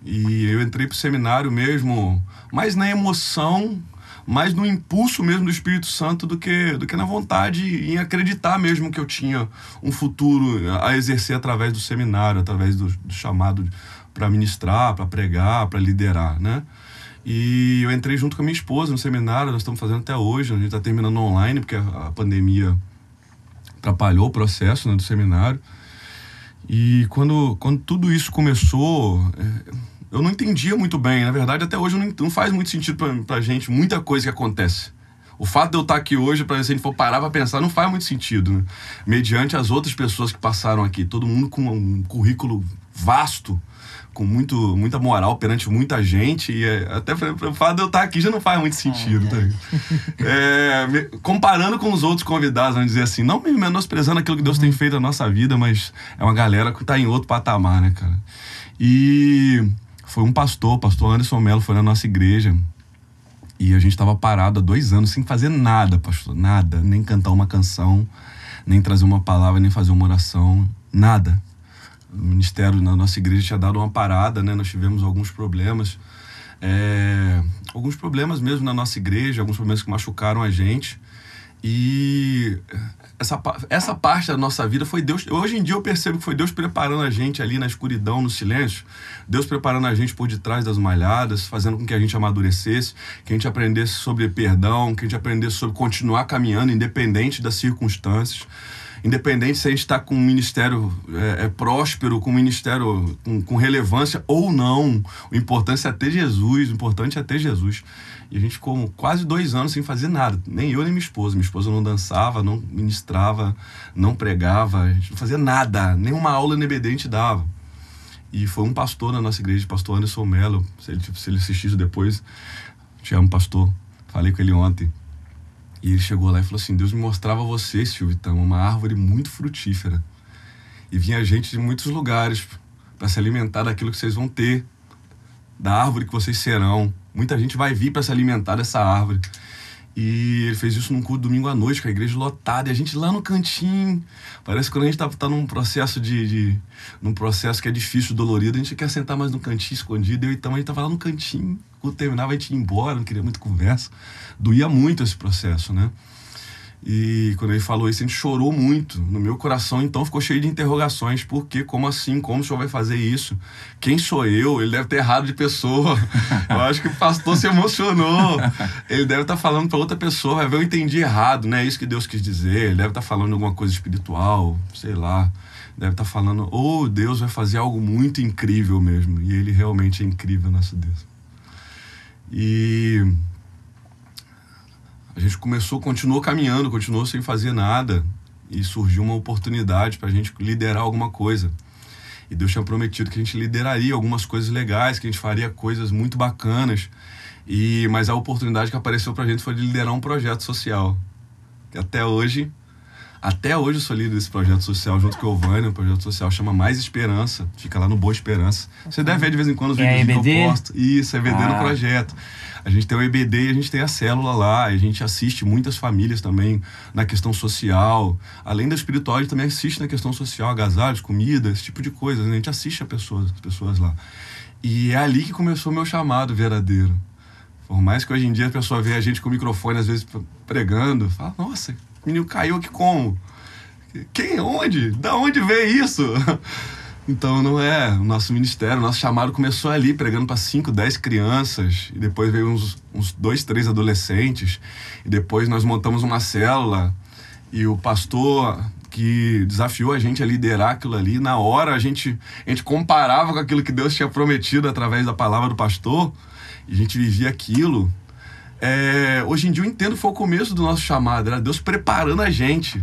e eu entrei pro seminário mesmo, mas na emoção mais no impulso mesmo do Espírito Santo do que, do que na vontade em acreditar mesmo que eu tinha um futuro a exercer através do seminário, através do, do chamado para ministrar, para pregar, para liderar, né? E eu entrei junto com a minha esposa no seminário, nós estamos fazendo até hoje, a gente está terminando online, porque a, a pandemia atrapalhou o processo né, do seminário. E quando, quando tudo isso começou, é, eu não entendia muito bem. Na verdade, até hoje não, não faz muito sentido pra, pra gente muita coisa que acontece. O fato de eu estar aqui hoje, para se a gente for parar para pensar, não faz muito sentido, né? Mediante as outras pessoas que passaram aqui, todo mundo com um currículo vasto, com muito, muita moral perante muita gente, e é, até o fato de eu estar aqui já não faz muito é sentido. Tá? É, comparando com os outros convidados, vamos dizer assim, não menosprezando aquilo que Deus uhum. tem feito na nossa vida, mas é uma galera que está em outro patamar, né, cara? E foi um pastor, o pastor Anderson Melo, foi na nossa igreja. E a gente estava parado há dois anos sem fazer nada, pastor. Nada. Nem cantar uma canção, nem trazer uma palavra, nem fazer uma oração. Nada. O ministério na nossa igreja tinha dado uma parada, né? Nós tivemos alguns problemas. É, alguns problemas mesmo na nossa igreja, alguns problemas que machucaram a gente. E essa, essa parte da nossa vida foi Deus. Hoje em dia eu percebo que foi Deus preparando a gente ali na escuridão, no silêncio. Deus preparando a gente por detrás das malhadas, fazendo com que a gente amadurecesse, que a gente aprendesse sobre perdão, que a gente aprendesse sobre continuar caminhando, independente das circunstâncias independente se a gente está com um ministério é, é, próspero, com um ministério com, com, relevância ou não, o importante é ter Jesus, o importante é ter Jesus. E a gente ficou quase dois anos sem fazer nada, nem eu nem minha esposa. Minha esposa não dançava, não ministrava, não pregava, a gente não fazia nada, nenhuma aula no EBD a gente dava. E foi um pastor na nossa igreja, pastor Anderson Mello, se ele, se ele depois, te amo, pastor, falei com ele ontem. E ele chegou lá e falou assim: Deus me mostrava você, Silvitão, tá? uma árvore muito frutífera. E vinha gente de muitos lugares para se alimentar daquilo que vocês vão ter, da árvore que vocês serão Muita gente vai vir para se alimentar dessa árvore. E ele fez isso num culto domingo à noite, com a igreja lotada, e a gente lá no cantinho. Parece que quando a gente tá, tá num processo de, de, num processo que é difícil, dolorido, a gente quer sentar mais no cantinho escondido. Eu, então a gente tava lá no cantinho. O culto terminava, a gente ia embora, não queria muita conversa. Doía muito esse processo, né? E quando ele falou isso, a gente chorou muito. No meu coração, então, ficou cheio de interrogações. Por quê? Como assim? Como o senhor vai fazer isso? Quem sou eu? Ele deve ter errado de pessoa. eu acho que o pastor se emocionou. Ele deve estar tá falando para outra pessoa. Vai ver, eu entendi errado, não né? é isso que Deus quis dizer. Ele deve estar tá falando alguma coisa espiritual, sei lá. Deve estar tá falando, ou oh, Deus vai fazer algo muito incrível mesmo. E ele realmente é incrível nosso Deus. E a gente começou, continuou caminhando, continuou sem fazer nada e surgiu uma oportunidade para a gente liderar alguma coisa. E Deus tinha prometido que a gente lideraria algumas coisas legais, que a gente faria coisas muito bacanas. E mas a oportunidade que apareceu para a gente foi de liderar um projeto social. Que até hoje, até hoje eu sou líder desse projeto social junto com o Vânia. um projeto social chama Mais Esperança, fica lá no Boa Esperança. Você deve ver de vez em quando os vídeos é que eu posto. Isso, é EBD ah. no projeto. A gente tem o EBD e a gente tem a célula lá, a gente assiste muitas famílias também na questão social. Além da espiritual, a gente também assiste na questão social, agasalhos, comida, esse tipo de coisa. Né? A gente assiste a pessoas, as pessoas lá. E é ali que começou o meu chamado verdadeiro. Por mais que hoje em dia a pessoa vê a gente com o microfone, às vezes pregando, fala: Nossa, o menino caiu aqui como? Quem? Onde? Da onde veio isso? Então não é o nosso ministério, o nosso chamado começou ali, pregando para 5, 10 crianças, e depois veio uns, uns dois, três adolescentes, e depois nós montamos uma célula, e o pastor que desafiou a gente a liderar aquilo ali, na hora a gente, a gente comparava com aquilo que Deus tinha prometido através da palavra do pastor, e a gente vivia aquilo. É, hoje em dia eu entendo que foi o começo do nosso chamado, era Deus preparando a gente.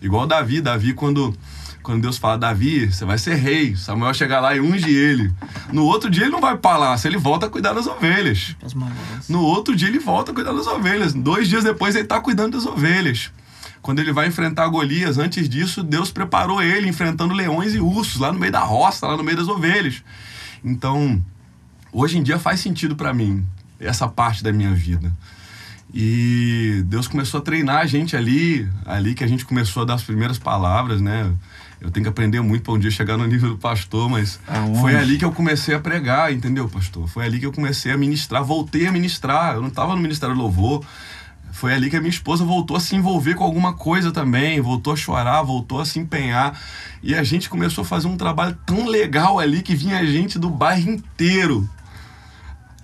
Igual Davi, Davi quando quando Deus fala, Davi, você vai ser rei. Samuel chegar lá e unge ele. No outro dia ele não vai para lá, ele volta a cuidar das ovelhas. No outro dia ele volta a cuidar das ovelhas. Dois dias depois ele está cuidando das ovelhas. Quando ele vai enfrentar Golias, antes disso, Deus preparou ele enfrentando leões e ursos lá no meio da roça, lá no meio das ovelhas. Então, hoje em dia faz sentido para mim essa parte da minha vida. E Deus começou a treinar a gente ali, ali que a gente começou a dar as primeiras palavras, né? eu tenho que aprender muito para um dia chegar no nível do pastor, mas Aonde? foi ali que eu comecei a pregar, entendeu, pastor? Foi ali que eu comecei a ministrar, voltei a ministrar. Eu não estava no Ministério Louvor. Foi ali que a minha esposa voltou a se envolver com alguma coisa também, voltou a chorar, voltou a se empenhar. E a gente começou a fazer um trabalho tão legal ali que vinha gente do bairro inteiro.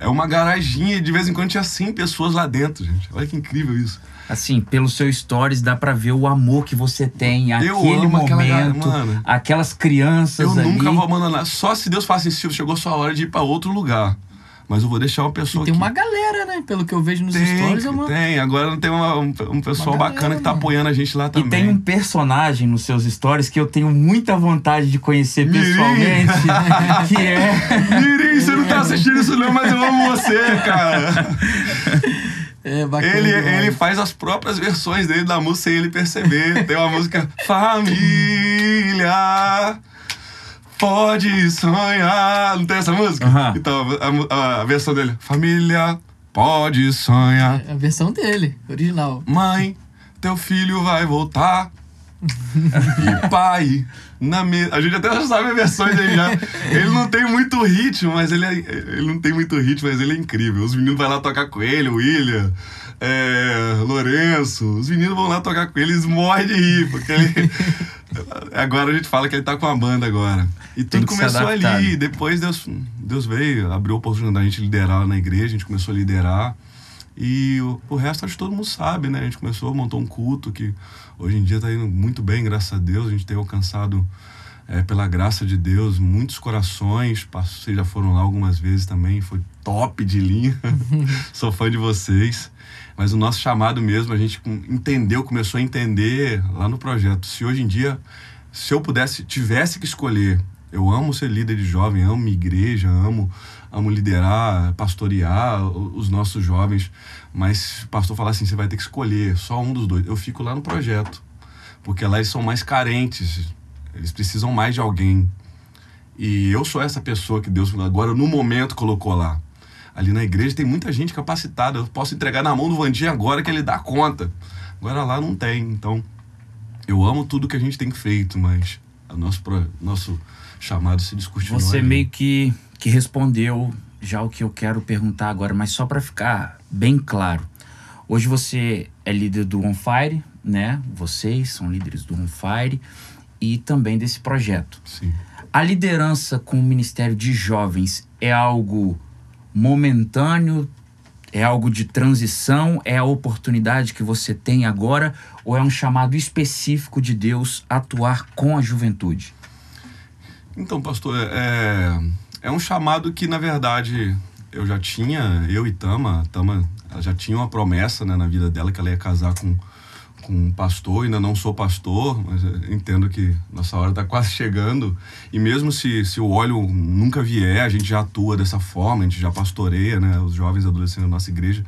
É uma garaginha e de vez em quando tinha 100 pessoas lá dentro, gente. Olha que incrível isso assim, pelos seus stories dá para ver o amor que você tem, eu aquele momento, aquela, aquelas crianças Eu ali. nunca vou abandonar. Só se Deus faça assim, chegou chegou sua hora de ir para outro lugar. Mas eu vou deixar uma pessoa. E tem uma galera, né? Pelo que eu vejo nos tem, stories, é uma... Tem, agora tem uma, um, um, pessoal uma galera, bacana que tá né? apoiando a gente lá também. E tem um personagem nos seus stories que eu tenho muita vontade de conhecer Mirim. pessoalmente. que é. Mirim, você não tá assistindo isso, não, mas eu amo você, cara. É bacana. Ele, ele faz as próprias versões dele da música sem ele perceber. Tem uma música Família. Pode sonhar. Não tem essa música? Uhum. Então, a, a, a versão dele. Família, pode sonhar. É a versão dele, original. Mãe, teu filho vai voltar e pai na A gente até sabe versões dele já. Ele não tem muito ritmo, mas ele é, ele não tem muito ritmo, mas ele é incrível. Os meninos vão lá tocar com ele, o William, é, Lourenço. Os meninos vão lá tocar com ele, eles morrem de rir, porque ele Agora a gente fala que ele tá com a banda agora. E tudo começou ali. Né? Depois Deus, Deus veio, abriu a oportunidade de a gente liderar na igreja, a gente começou a liderar. E o, o resto acho que todo mundo sabe, né? A gente começou, montou um culto que Hoje em dia está indo muito bem, graças a Deus. A gente tem alcançado, é, pela graça de Deus, muitos corações. Vocês já foram lá algumas vezes também, foi top de linha. Sou fã de vocês. Mas o nosso chamado mesmo, a gente entendeu, começou a entender lá no projeto. Se hoje em dia, se eu pudesse, tivesse que escolher eu amo ser líder de jovem, amo igreja, amo, amo liderar, pastorear os nossos jovens. Mas o pastor fala assim: você vai ter que escolher só um dos dois. Eu fico lá no projeto, porque lá eles são mais carentes, eles precisam mais de alguém. E eu sou essa pessoa que Deus agora, no momento, colocou lá. Ali na igreja tem muita gente capacitada. Eu posso entregar na mão do Vandinho agora que ele dá conta. Agora lá não tem. Então, eu amo tudo que a gente tem feito, mas o nosso, nosso chamado se discute Você meio que, que respondeu já o que eu quero perguntar agora, mas só para ficar bem claro. Hoje você é líder do OnFire, né? Vocês são líderes do OnFire e também desse projeto. Sim. A liderança com o Ministério de Jovens é algo momentâneo, é algo de transição, é a oportunidade que você tem agora ou é um chamado específico de Deus atuar com a juventude? Então, pastor, é, é, é um chamado que, na verdade, eu já tinha, eu e Tama, Tama já tinha uma promessa né, na vida dela que ela ia casar com, com um pastor, ainda não sou pastor, mas entendo que nossa hora está quase chegando. E mesmo se, se o óleo nunca vier, a gente já atua dessa forma, a gente já pastoreia né, os jovens adolescentes da nossa igreja.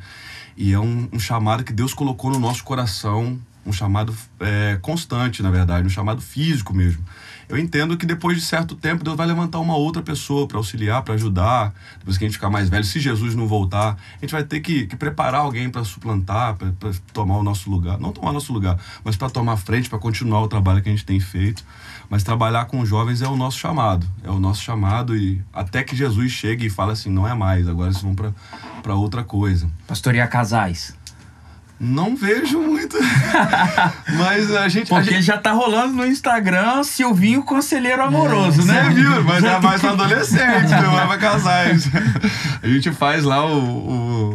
E é um, um chamado que Deus colocou no nosso coração um chamado é, constante, na verdade, um chamado físico mesmo. Eu entendo que depois de certo tempo Deus vai levantar uma outra pessoa para auxiliar, para ajudar. Depois que a gente ficar mais velho, se Jesus não voltar, a gente vai ter que, que preparar alguém para suplantar, para tomar o nosso lugar. Não tomar o nosso lugar, mas para tomar frente, para continuar o trabalho que a gente tem feito. Mas trabalhar com jovens é o nosso chamado. É o nosso chamado e até que Jesus chegue e fale assim: não é mais, agora vocês vão para outra coisa. Pastorear casais. Não vejo muito. mas a gente. Porque a gente... já tá rolando no Instagram Silvinho Conselheiro Amoroso, é, né? Você viu, mas é mais para adolescente, não é pra casais. A gente faz lá o,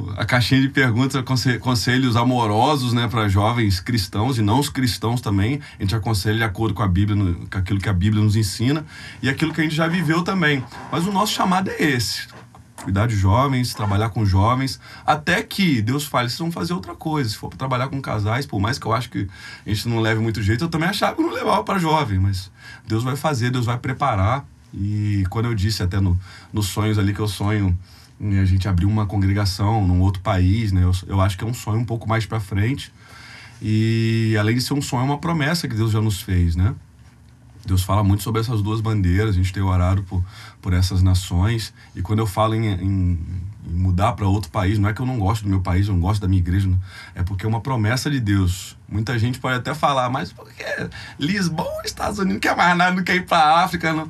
o, a caixinha de perguntas, conselhos amorosos, né, para jovens cristãos e não os cristãos também. A gente aconselha de acordo com a Bíblia, com aquilo que a Bíblia nos ensina e aquilo que a gente já viveu também. Mas o nosso chamado é esse cuidar de jovens, trabalhar com jovens, até que Deus fale, vocês vão fazer outra coisa. Se for para trabalhar com casais, por mais que eu acho que a gente não leve muito jeito, eu também achava que não levava para jovem, mas Deus vai fazer, Deus vai preparar. E quando eu disse até no, nos sonhos ali que eu sonho a gente abrir uma congregação num outro país, né? Eu, eu acho que é um sonho um pouco mais para frente. E além de ser um sonho, é uma promessa que Deus já nos fez, né? Deus fala muito sobre essas duas bandeiras, a gente tem orado por por essas nações. E quando eu falo em, em, em mudar para outro país, não é que eu não gosto do meu país, eu não gosto da minha igreja, não. é porque é uma promessa de Deus. Muita gente pode até falar, mas por que Lisboa, Estados Unidos, não quer mais nada, não quer ir para a África, não.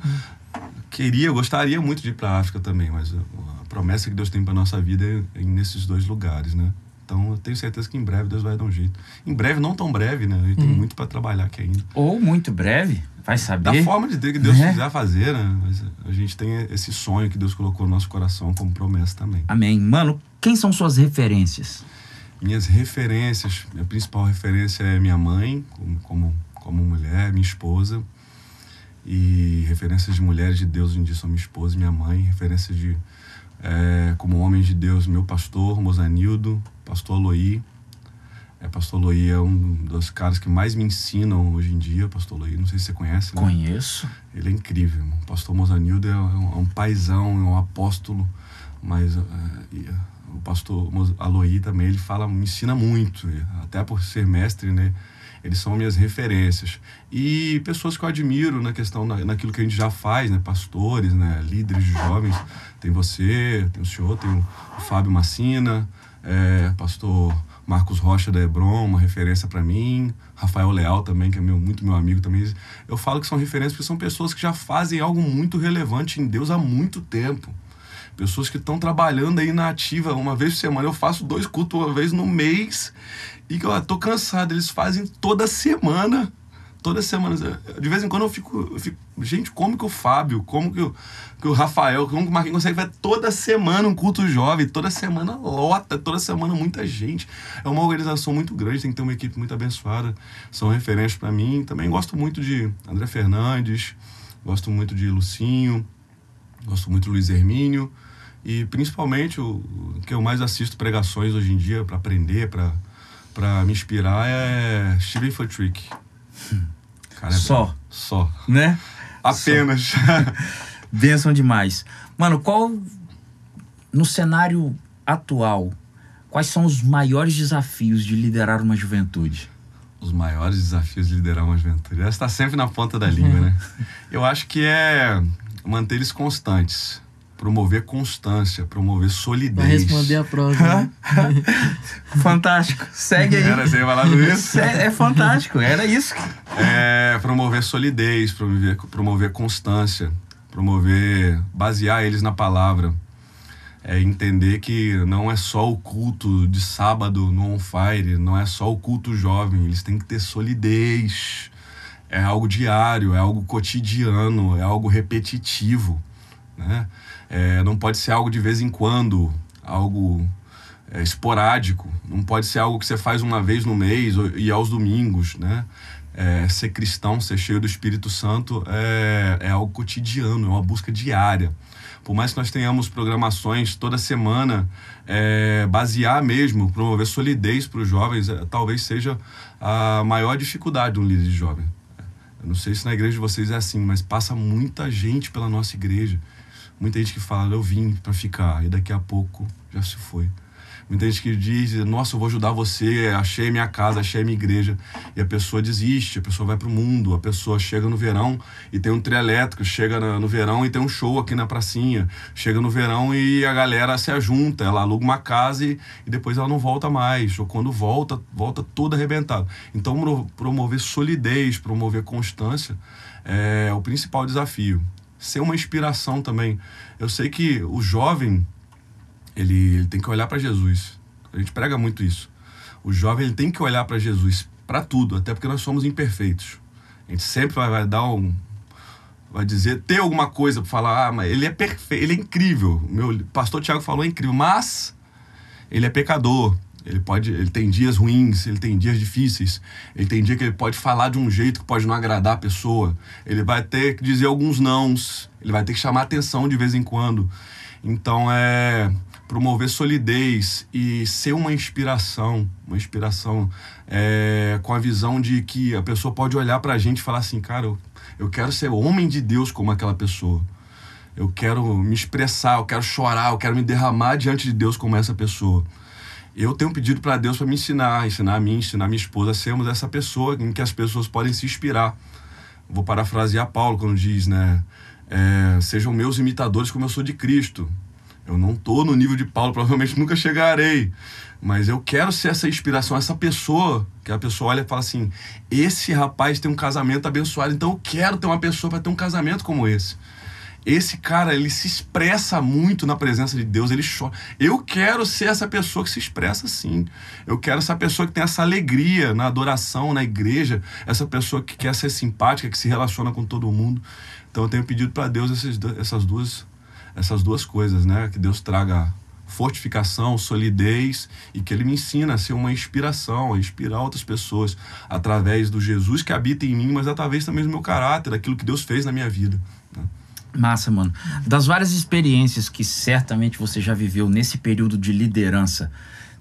Queria, gostaria muito de ir para a África também, mas a promessa que Deus tem para nossa vida é, é nesses dois lugares, né? Então eu tenho certeza que em breve Deus vai dar um jeito. Em breve, não tão breve, né? A gente hum. tem muito para trabalhar aqui ainda. Ou muito breve. Vai saber. Da forma de Deus que Deus né? quiser fazer, né? Mas a gente tem esse sonho que Deus colocou no nosso coração como promessa também. Amém. Mano, quem são suas referências? Minhas referências, minha principal referência é minha mãe, como, como, como mulher, minha esposa. E referências de mulheres de Deus hoje em dia são minha esposa e minha mãe. Referências de, é, como homem de Deus, meu pastor, Mozanildo, pastor Aloí é, Pastor Loi é um dos caras que mais me ensinam hoje em dia, Pastor Loi. Não sei se você conhece. Né? Conheço. Ele é incrível. O Pastor Mozanildo é um, é um paizão, é um apóstolo, mas é, é, o Pastor Aloí também, ele fala, me ensina muito, até por ser mestre, né? Eles são minhas referências. E pessoas que eu admiro na questão, na, naquilo que a gente já faz, né? Pastores, né? Líderes de jovens. Tem você, tem o senhor, tem o, o Fábio Massina, é, pastor Marcos Rocha da Hebron, uma referência para mim, Rafael Leal também, que é meu, muito meu amigo também. Eu falo que são referências porque são pessoas que já fazem algo muito relevante em Deus há muito tempo. Pessoas que estão trabalhando aí na ativa uma vez por semana. Eu faço dois cultos uma vez no mês e que eu tô cansado. Eles fazem toda semana toda semana De vez em quando eu fico, eu fico, gente, como que o Fábio, como que o, que o Rafael, como que o Marquinhos consegue fazer toda semana um culto jovem, toda semana lota, toda semana muita gente. É uma organização muito grande, tem que ter uma equipe muito abençoada, são referências para mim. Também gosto muito de André Fernandes, gosto muito de Lucinho, gosto muito de Luiz Hermínio. E principalmente o, que eu mais assisto pregações hoje em dia para aprender, para me inspirar é Steve Furtrick Cara, só. Só. Né? Apenas. Benção demais. Mano, qual. No cenário atual, quais são os maiores desafios de liderar uma juventude? Os maiores desafios de liderar uma juventude. está sempre na ponta da língua, né? Eu acho que é manter eles constantes promover constância, promover solidez. Para responder a prova. Né? fantástico. Segue aí. Era você falando isso? É, é fantástico, era isso. É, promover solidez, promover, promover constância, promover, basear eles na palavra. É entender que não é só o culto de sábado no On Fire, não é só o culto jovem, eles têm que ter solidez. É algo diário, é algo cotidiano, é algo repetitivo, né? É, não pode ser algo de vez em quando, algo é, esporádico. Não pode ser algo que você faz uma vez no mês e aos domingos, né? É, ser cristão, ser cheio do Espírito Santo é, é algo cotidiano, é uma busca diária. Por mais que nós tenhamos programações toda semana, é, basear mesmo, promover solidez para os jovens, é, talvez seja a maior dificuldade de um líder de jovem. Eu não sei se na igreja de vocês é assim, mas passa muita gente pela nossa igreja. Muita gente que fala, eu vim para ficar, e daqui a pouco já se foi. Muita gente que diz, nossa, eu vou ajudar você, achei minha casa, achei minha igreja. E a pessoa desiste, a pessoa vai pro mundo, a pessoa chega no verão e tem um trio elétrico, chega no verão e tem um show aqui na pracinha, chega no verão e a galera se ajunta, ela aluga uma casa e, e depois ela não volta mais. Ou quando volta, volta toda arrebentada. Então promover solidez, promover constância é o principal desafio ser uma inspiração também. Eu sei que o jovem, ele, ele tem que olhar para Jesus. A gente prega muito isso. O jovem ele tem que olhar para Jesus para tudo, até porque nós somos imperfeitos. A gente sempre vai, vai dar um, vai dizer, ter alguma coisa para falar, ah, mas ele é perfeito, ele é incrível. Meu pastor Tiago falou é incrível, mas ele é pecador. Ele pode, ele tem dias ruins, ele tem dias difíceis, ele tem dia que ele pode falar de um jeito que pode não agradar a pessoa. Ele vai ter que dizer alguns nãos, ele vai ter que chamar atenção de vez em quando. Então é promover solidez e ser uma inspiração, uma inspiração é, com a visão de que a pessoa pode olhar para a gente e falar assim, cara, eu, eu quero ser homem de Deus como aquela pessoa. Eu quero me expressar, eu quero chorar, eu quero me derramar diante de Deus como essa pessoa eu tenho pedido para Deus para me ensinar, ensinar a mim, ensinar a minha esposa a sermos essa pessoa em que as pessoas podem se inspirar. Vou parafrasear Paulo quando diz, né? É, sejam meus imitadores como eu sou de Cristo. Eu não estou no nível de Paulo, provavelmente nunca chegarei. Mas eu quero ser essa inspiração, essa pessoa que a pessoa olha e fala assim: esse rapaz tem um casamento abençoado, então eu quero ter uma pessoa para ter um casamento como esse. Esse cara, ele se expressa muito na presença de Deus, ele chora. Eu quero ser essa pessoa que se expressa assim. Eu quero essa pessoa que tem essa alegria na adoração, na igreja, essa pessoa que quer ser simpática, que se relaciona com todo mundo. Então eu tenho pedido para Deus essas, essas duas essas duas coisas, né? Que Deus traga fortificação, solidez e que ele me ensina a ser uma inspiração, a inspirar outras pessoas através do Jesus que habita em mim, mas através também do meu caráter, daquilo que Deus fez na minha vida. Massa, mano. Das várias experiências que certamente você já viveu nesse período de liderança,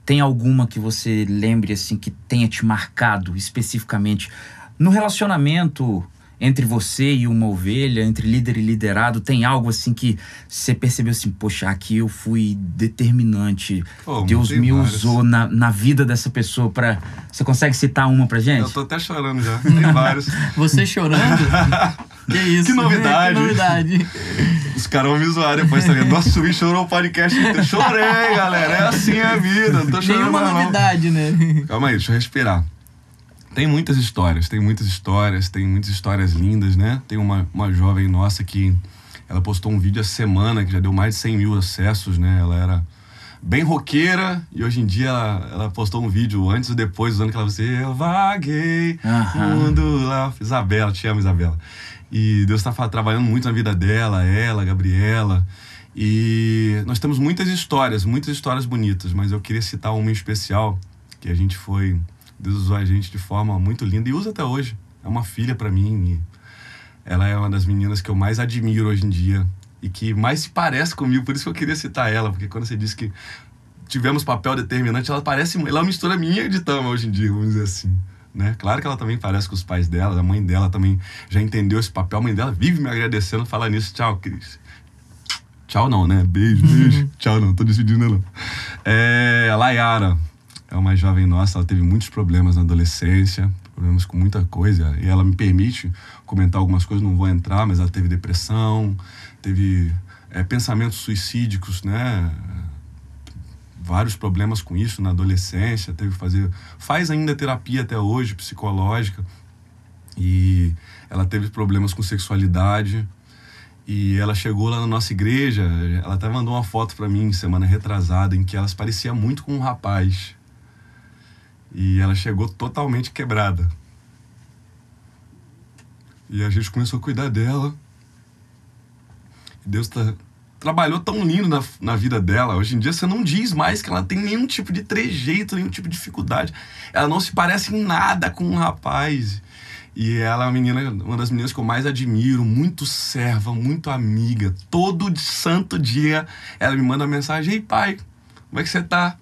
tem alguma que você lembre assim que tenha te marcado especificamente no relacionamento entre você e uma ovelha, entre líder e liderado, tem algo assim que você percebeu assim, poxa, aqui eu fui determinante. Deus me várias. usou na, na vida dessa pessoa para Você consegue citar uma pra gente? Eu tô até chorando já. Tem vários. você chorando? que isso, que né? novidade. que novidade. Os caras vão me zoar depois também. Tá Nossa, o chorou o podcast inteiro. Chorei, galera. É assim a vida. Não tô chorando Nenhuma novidade, não. né? Calma aí, deixa eu respirar. Tem muitas histórias, tem muitas histórias, tem muitas histórias lindas, né? Tem uma, uma jovem nossa que ela postou um vídeo a semana que já deu mais de 100 mil acessos, né? Ela era bem roqueira e hoje em dia ela postou um vídeo antes e depois usando aquela música Eu vaguei, mundo lá. Isabela, te amo, Isabela. E Deus está trabalhando muito na vida dela, ela, Gabriela. E nós temos muitas histórias, muitas histórias bonitas, mas eu queria citar uma em especial que a gente foi Deus usou a gente de forma muito linda e usa até hoje. É uma filha para mim. ela é uma das meninas que eu mais admiro hoje em dia e que mais se parece comigo. Por isso que eu queria citar ela, porque quando você disse que tivemos papel determinante, ela parece, ela é uma mistura minha de Tama hoje em dia, vamos dizer assim. Né? Claro que ela também parece com os pais dela, a mãe dela também já entendeu esse papel, a mãe dela vive me agradecendo, fala nisso, tchau, Cris. Tchau não, né? Beijo, uhum. beijo. tchau não, tô despedindo ela. É, Layara, é uma jovem nossa, ela teve muitos problemas na adolescência, problemas com muita coisa, e ela me permite comentar algumas coisas, não vou entrar, mas ela teve depressão, teve é, pensamentos suicídicos, né? Vários problemas com isso na adolescência, teve que fazer. Faz ainda terapia até hoje, psicológica, e ela teve problemas com sexualidade. E ela chegou lá na nossa igreja, ela até mandou uma foto para mim semana retrasada em que ela parecia muito com um rapaz. E ela chegou totalmente quebrada. E a gente começou a cuidar dela. E Deus tá, trabalhou tão lindo na, na vida dela. Hoje em dia você não diz mais que ela tem nenhum tipo de trejeito, nenhum tipo de dificuldade. Ela não se parece em nada com um rapaz. E ela é uma, menina, uma das meninas que eu mais admiro, muito serva, muito amiga. Todo santo dia ela me manda mensagem: Ei, pai, como é que você tá?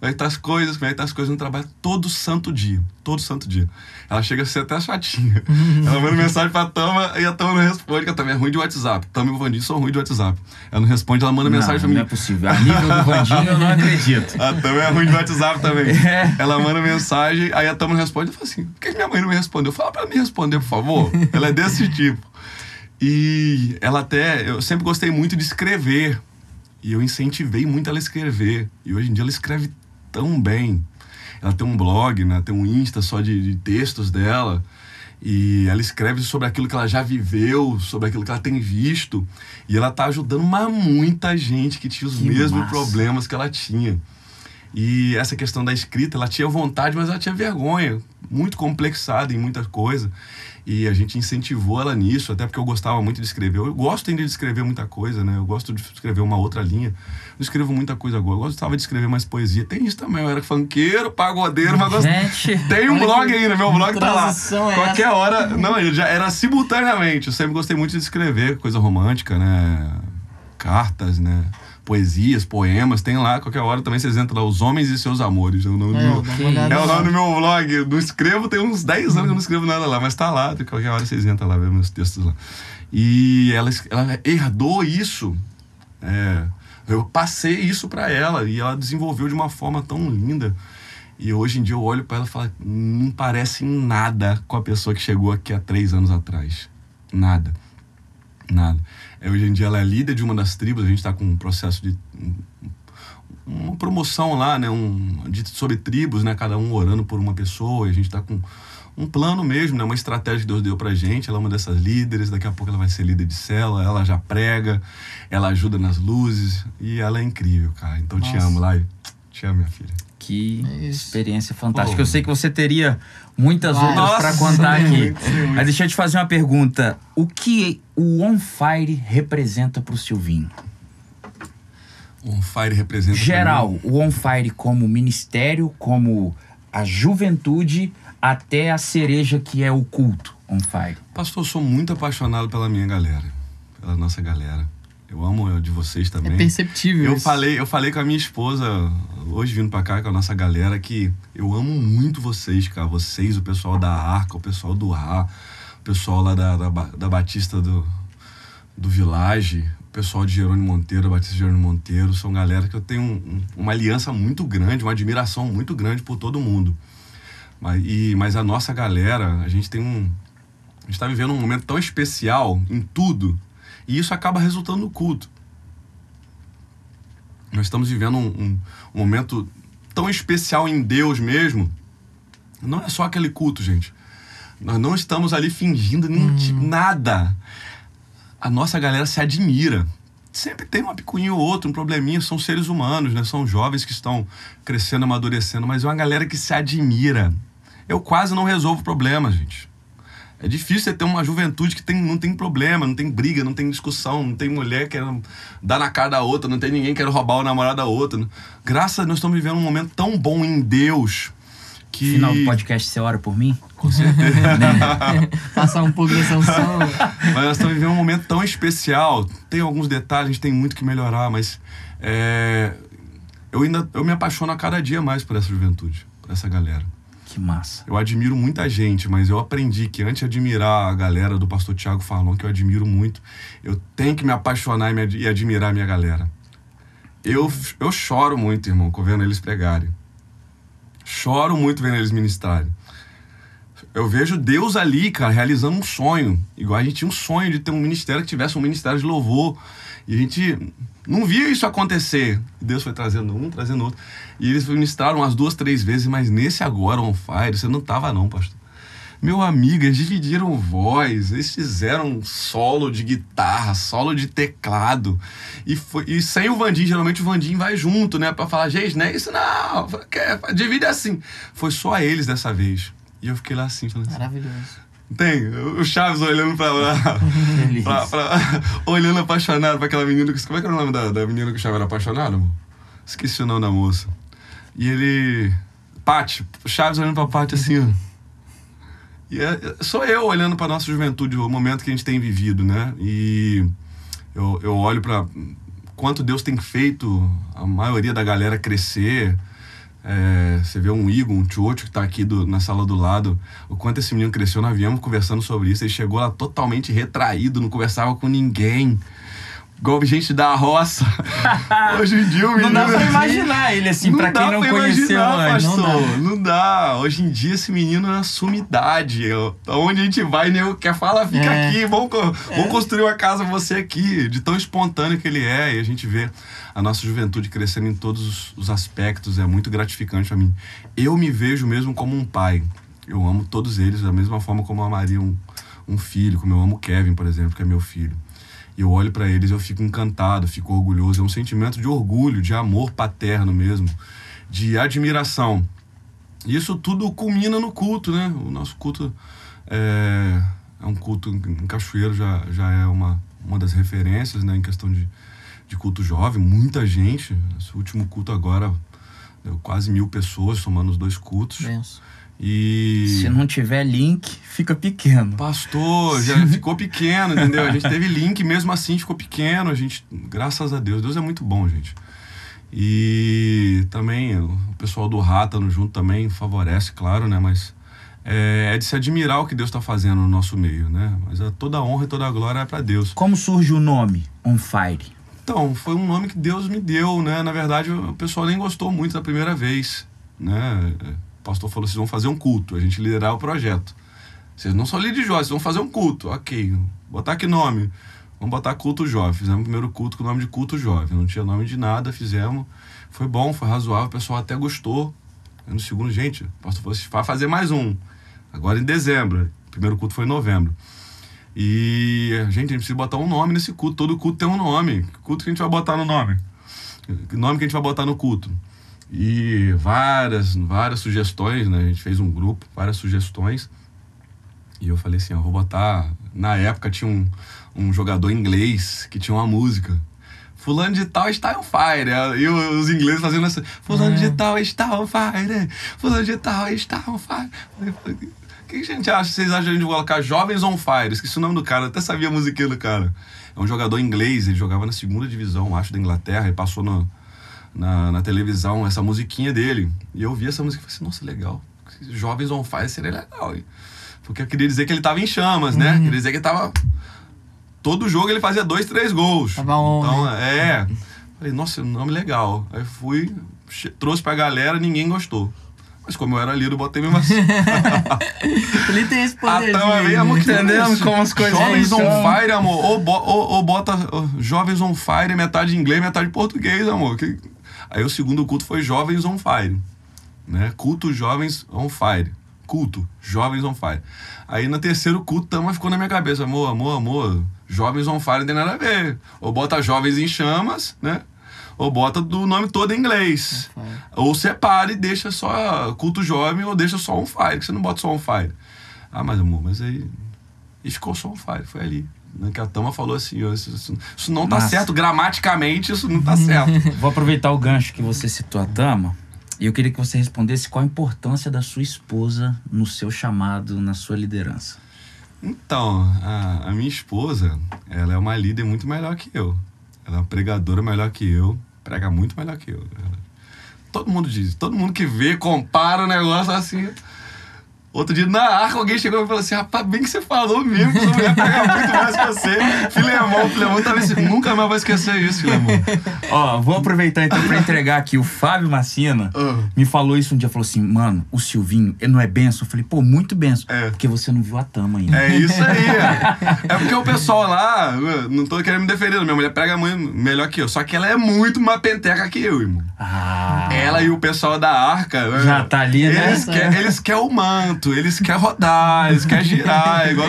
como é que tá as coisas, como é que tá as coisas no trabalho, todo santo dia, todo santo dia. Ela chega a ser até chatinha. ela manda mensagem pra Tama e a Tama não responde, que a Tama é ruim de WhatsApp. Tama e o Vandinho são ruins de WhatsApp. Ela não responde, ela manda não, mensagem pra mim. Não é possível, a nível do Vandinho eu não acredito. A Tama é ruim de WhatsApp também. É. Ela manda mensagem, aí a Tama não responde, eu falo assim, por que minha mãe não me respondeu? Fala pra me responder, por favor. Ela é desse tipo. E ela até, eu sempre gostei muito de escrever, e eu incentivei muito ela a escrever. E hoje em dia ela escreve tão bem. Ela tem um blog, né? tem um Insta só de, de textos dela e ela escreve sobre aquilo que ela já viveu, sobre aquilo que ela tem visto, e ela tá ajudando uma muita gente que tinha os que mesmos massa. problemas que ela tinha. E essa questão da escrita, ela tinha vontade, mas ela tinha vergonha, muito complexada em muita coisa. E a gente incentivou ela nisso, até porque eu gostava muito de escrever. Eu gosto ainda de escrever muita coisa, né? Eu gosto de escrever uma outra linha. Não escrevo muita coisa agora. Eu gostava de escrever mais poesia. Tem isso também. Eu era fanqueiro pagodeiro, mas gosto... Tem um blog ainda. Né? Meu blog tá lá. É Qualquer hora. Não, já era simultaneamente. Eu sempre gostei muito de escrever coisa romântica, né? Cartas, né? poesias, poemas. Tem lá, qualquer hora também vocês entram lá, Os Homens e Seus Amores. É o nome, é, do, é o nome do meu blog. não escrevo, tem uns 10 anos que eu não escrevo nada lá, mas tá lá, qualquer hora vocês entram lá, ver meus textos lá. E ela, ela herdou isso. É, eu passei isso para ela e ela desenvolveu de uma forma tão linda. E hoje em dia eu olho para ela e falo, não parece nada com a pessoa que chegou aqui há três anos atrás. Nada. Nada. É, hoje em dia ela é líder de uma das tribos, a gente está com um processo de uma promoção lá, né, um, de, sobre tribos, né, cada um orando por uma pessoa, e a gente está com um plano mesmo, né, uma estratégia que Deus deu pra gente, ela é uma dessas líderes, daqui a pouco ela vai ser líder de cela, ela já prega, ela ajuda nas luzes, e ela é incrível, cara, então Nossa. te amo, Lai, te amo, minha filha. Que é experiência fantástica, Pô. eu sei que você teria muitas Uau. outras para contar aqui. Mas deixa eu te fazer uma pergunta. O que o On Fire representa para o Silvinho? On Fire representa... Geral, o On Fire como ministério, como a juventude, até a cereja que é o culto On Fire. Pastor, eu sou muito apaixonado pela minha galera, pela nossa galera. Eu amo eu de vocês é também. É perceptível. Eu isso. falei, eu falei com a minha esposa hoje vindo para cá com a nossa galera que eu amo muito vocês, cara. Vocês, o pessoal da Arca, o pessoal do Ra, o pessoal lá da, da, da Batista do, do Village, o pessoal de Jerônimo Monteiro, Batista Jerônimo Monteiro, são galera que eu tenho um, uma aliança muito grande, uma admiração muito grande por todo mundo. Mas, e, mas a nossa galera, a gente tem um. A gente tá vivendo um momento tão especial em tudo e isso acaba resultando no culto. Nós estamos vivendo um, um, um momento tão especial em Deus mesmo. Não é só aquele culto, gente. Nós não estamos ali fingindo hum. nada. A nossa galera se admira sempre tem uma picuinha ou outro, um probleminha, são seres humanos, né? São jovens que estão crescendo, amadurecendo, mas é uma galera que se admira. Eu quase não resolvo problemas, gente. É difícil você ter uma juventude que tem, não tem problema, não tem briga, não tem discussão, não tem mulher querendo dar na cara da outra, não tem ninguém querendo roubar o namorado da outra. Né? Graças a nós estamos vivendo um momento tão bom em Deus que. Final do podcast, você ora por mim? Com certeza. Né? Passar um pouco dessa unção. Mas nós estamos vivendo um momento tão especial. Tem alguns detalhes, a gente tem muito que melhorar, mas. É... Eu ainda eu me apaixono a cada dia mais por essa juventude, por essa galera. Que massa. Eu admiro muita gente, mas eu aprendi que antes de admirar a galera do pastor Tiago Falon, que eu admiro muito, eu tenho que me apaixonar e admirar a minha galera. Eu, eu choro muito, irmão, vendo eles pregarem. Choro muito vendo eles ministrarem. Eu vejo Deus ali, cara, realizando um sonho. Igual a gente tinha um sonho de ter um ministério que tivesse um ministério de louvor. E a gente não via isso acontecer. Deus foi trazendo um, trazendo outro. E eles ministraram umas duas, três vezes, mas nesse agora, on fire, você não tava não, pastor. Meu amigo, eles dividiram voz, eles fizeram solo de guitarra, solo de teclado. E, foi, e sem o Vandim, geralmente o Vandim vai junto, né? Pra falar, gente, não é isso não, é, divide assim. Foi só eles dessa vez. E eu fiquei lá assim, falando assim, Maravilhoso. Assim, tem. O Chaves olhando pra pra, pra, olhando apaixonado pra aquela menina. Como é que era o nome da, da menina que o Chaves era apaixonado? Amor? Esqueci o nome da moça. E ele. Pati, Chaves olhando pra Pati assim, ó. E é, é, sou eu olhando pra nossa juventude, o momento que a gente tem vivido, né? E eu, eu olho pra quanto Deus tem feito a maioria da galera crescer é, você vê um Igor, um Tiocho que está aqui do, na sala do lado, o quanto esse menino cresceu, nós viemos conversando sobre isso, ele chegou lá totalmente retraído, não conversava com ninguém igual gente da roça. Hoje em dia o menino. Não dá pra imaginar ele assim, não pra quem não pra conheceu antes. É, não dá. não dá. Hoje em dia esse menino é uma sumidade. onde a gente vai, nego né? quer é falar, fica é. aqui, vamos, é. construir uma casa você aqui. De tão espontâneo que ele é. E a gente vê a nossa juventude crescendo em todos os aspectos. É muito gratificante pra mim. Eu me vejo mesmo como um pai. Eu amo todos eles, da mesma forma como eu amaria um, um filho, como eu amo o Kevin, por exemplo, que é meu filho eu olho para eles, eu fico encantado, fico orgulhoso. É um sentimento de orgulho, de amor paterno mesmo, de admiração. Isso tudo culmina no culto, né? O nosso culto é, é um culto em Cachoeiro, já, já é uma, uma das referências né, em questão de, de culto jovem. Muita gente, esse último culto agora, quase mil pessoas, somando os dois cultos. Benção. E... Se não tiver link, fica pequeno. Pastor, já ficou pequeno, entendeu? A gente teve link, mesmo assim ficou pequeno. A gente, graças a Deus, Deus é muito bom, gente. E também o pessoal do Rata no junto também favorece, claro, né? Mas é, é de se admirar o que Deus está fazendo no nosso meio, né? Mas é toda a honra e toda a glória é para Deus. Como surge o nome On Fire? Então, foi um nome que Deus me deu, né? Na verdade, o pessoal nem gostou muito da primeira vez, né? O pastor falou: vocês vão fazer um culto, a gente liderar o projeto. Vocês não são líderes jovens, vocês vão fazer um culto. Ok, botar que nome? Vamos botar culto jovem. Fizemos o primeiro culto com o nome de culto jovem. Não tinha nome de nada, fizemos. Foi bom, foi razoável, o pessoal até gostou. Aí no segundo, gente, o pastor falou: vai fazer mais um. Agora em dezembro. O primeiro culto foi em novembro. E, gente, a gente precisa botar um nome nesse culto. Todo culto tem um nome. Que culto que a gente vai botar no nome? Que nome que a gente vai botar no culto? e várias, várias sugestões, né? A gente fez um grupo, várias sugestões. E eu falei assim, eu vou botar. Na época tinha um, um jogador inglês que tinha uma música. Fulano de tal está on fire. E os ingleses fazendo assim. Fulano é. de tal está on fire. Fulano de tal está on fire. O que a gente acha? Vocês acham a gente colocar jovens on fire? Esqueci o nome do cara, até sabia a musiquinha do cara. É um jogador inglês, ele jogava na segunda divisão, acho, da Inglaterra, e passou no, na, na televisão essa musiquinha dele. E eu vi essa música e falei assim, nossa, legal. Jovens on Fire seria legal. Porque eu queria dizer que ele tava em chamas, né? Uhum. Queria dizer que ele tava... Todo jogo ele fazia dois, três gols. Tava on, Então, né? é... Falei, nossa, é nome legal. Aí fui, trouxe pra galera, ninguém gostou. Mas como eu era lido, botei mesmo assim. ele tem esse poder. Ah, Mesmo, entendemos isso. como as coisas Jovens on Fire, amor. Ou, bo, ou, ou bota Jovens on Fire, metade inglês, metade português, amor. Que, Aí o segundo culto foi Jovens on Fire, né? Culto Jovens on Fire. Culto, Jovens on Fire. Aí no terceiro culto, Tama ficou na minha cabeça, amor, amor, amor, Jovens on Fire não tem nada a ver. Ou bota Jovens em Chamas, né? Ou bota do nome todo em inglês. Okay. Ou separa e deixa só culto jovem, ou deixa só on fire, que você não bota só on fire. Ah, mas amor, mas aí. E ficou só on fire, foi ali. Né, que a Tama falou assim: isso, isso, isso não tá Nossa. certo, gramaticamente isso não tá certo. Vou aproveitar o gancho que você citou a Tama. E eu queria que você respondesse qual a importância da sua esposa no seu chamado, na sua liderança. Então, a, a minha esposa, ela é uma líder muito melhor que eu. Ela é uma pregadora melhor que eu, prega muito melhor que eu. Ela, todo mundo diz, todo mundo que vê, compara o negócio assim. Outro dia, na arca, alguém chegou e falou assim: rapaz, bem que você falou mesmo, que sua mulher pega muito mais que você. Filemão, Filemão, talvez você assim, nunca mais vai esquecer isso, Filemão. Ó, vou aproveitar então pra entregar aqui. O Fábio Macina uh. Ah. me falou isso um dia, falou assim: mano, o Silvinho não é benção? Eu falei: pô, muito benção. É. Porque você não viu a tama ainda. É isso aí. é, é porque o pessoal lá, não tô querendo me defender, minha mulher pega muito melhor que eu. Só que ela é muito uma penteca que eu, irmão. Ah. Ela e o pessoal da arca. Já tá ali, né? Eles querem o manto eles querem rodar, eles querem girar. É igual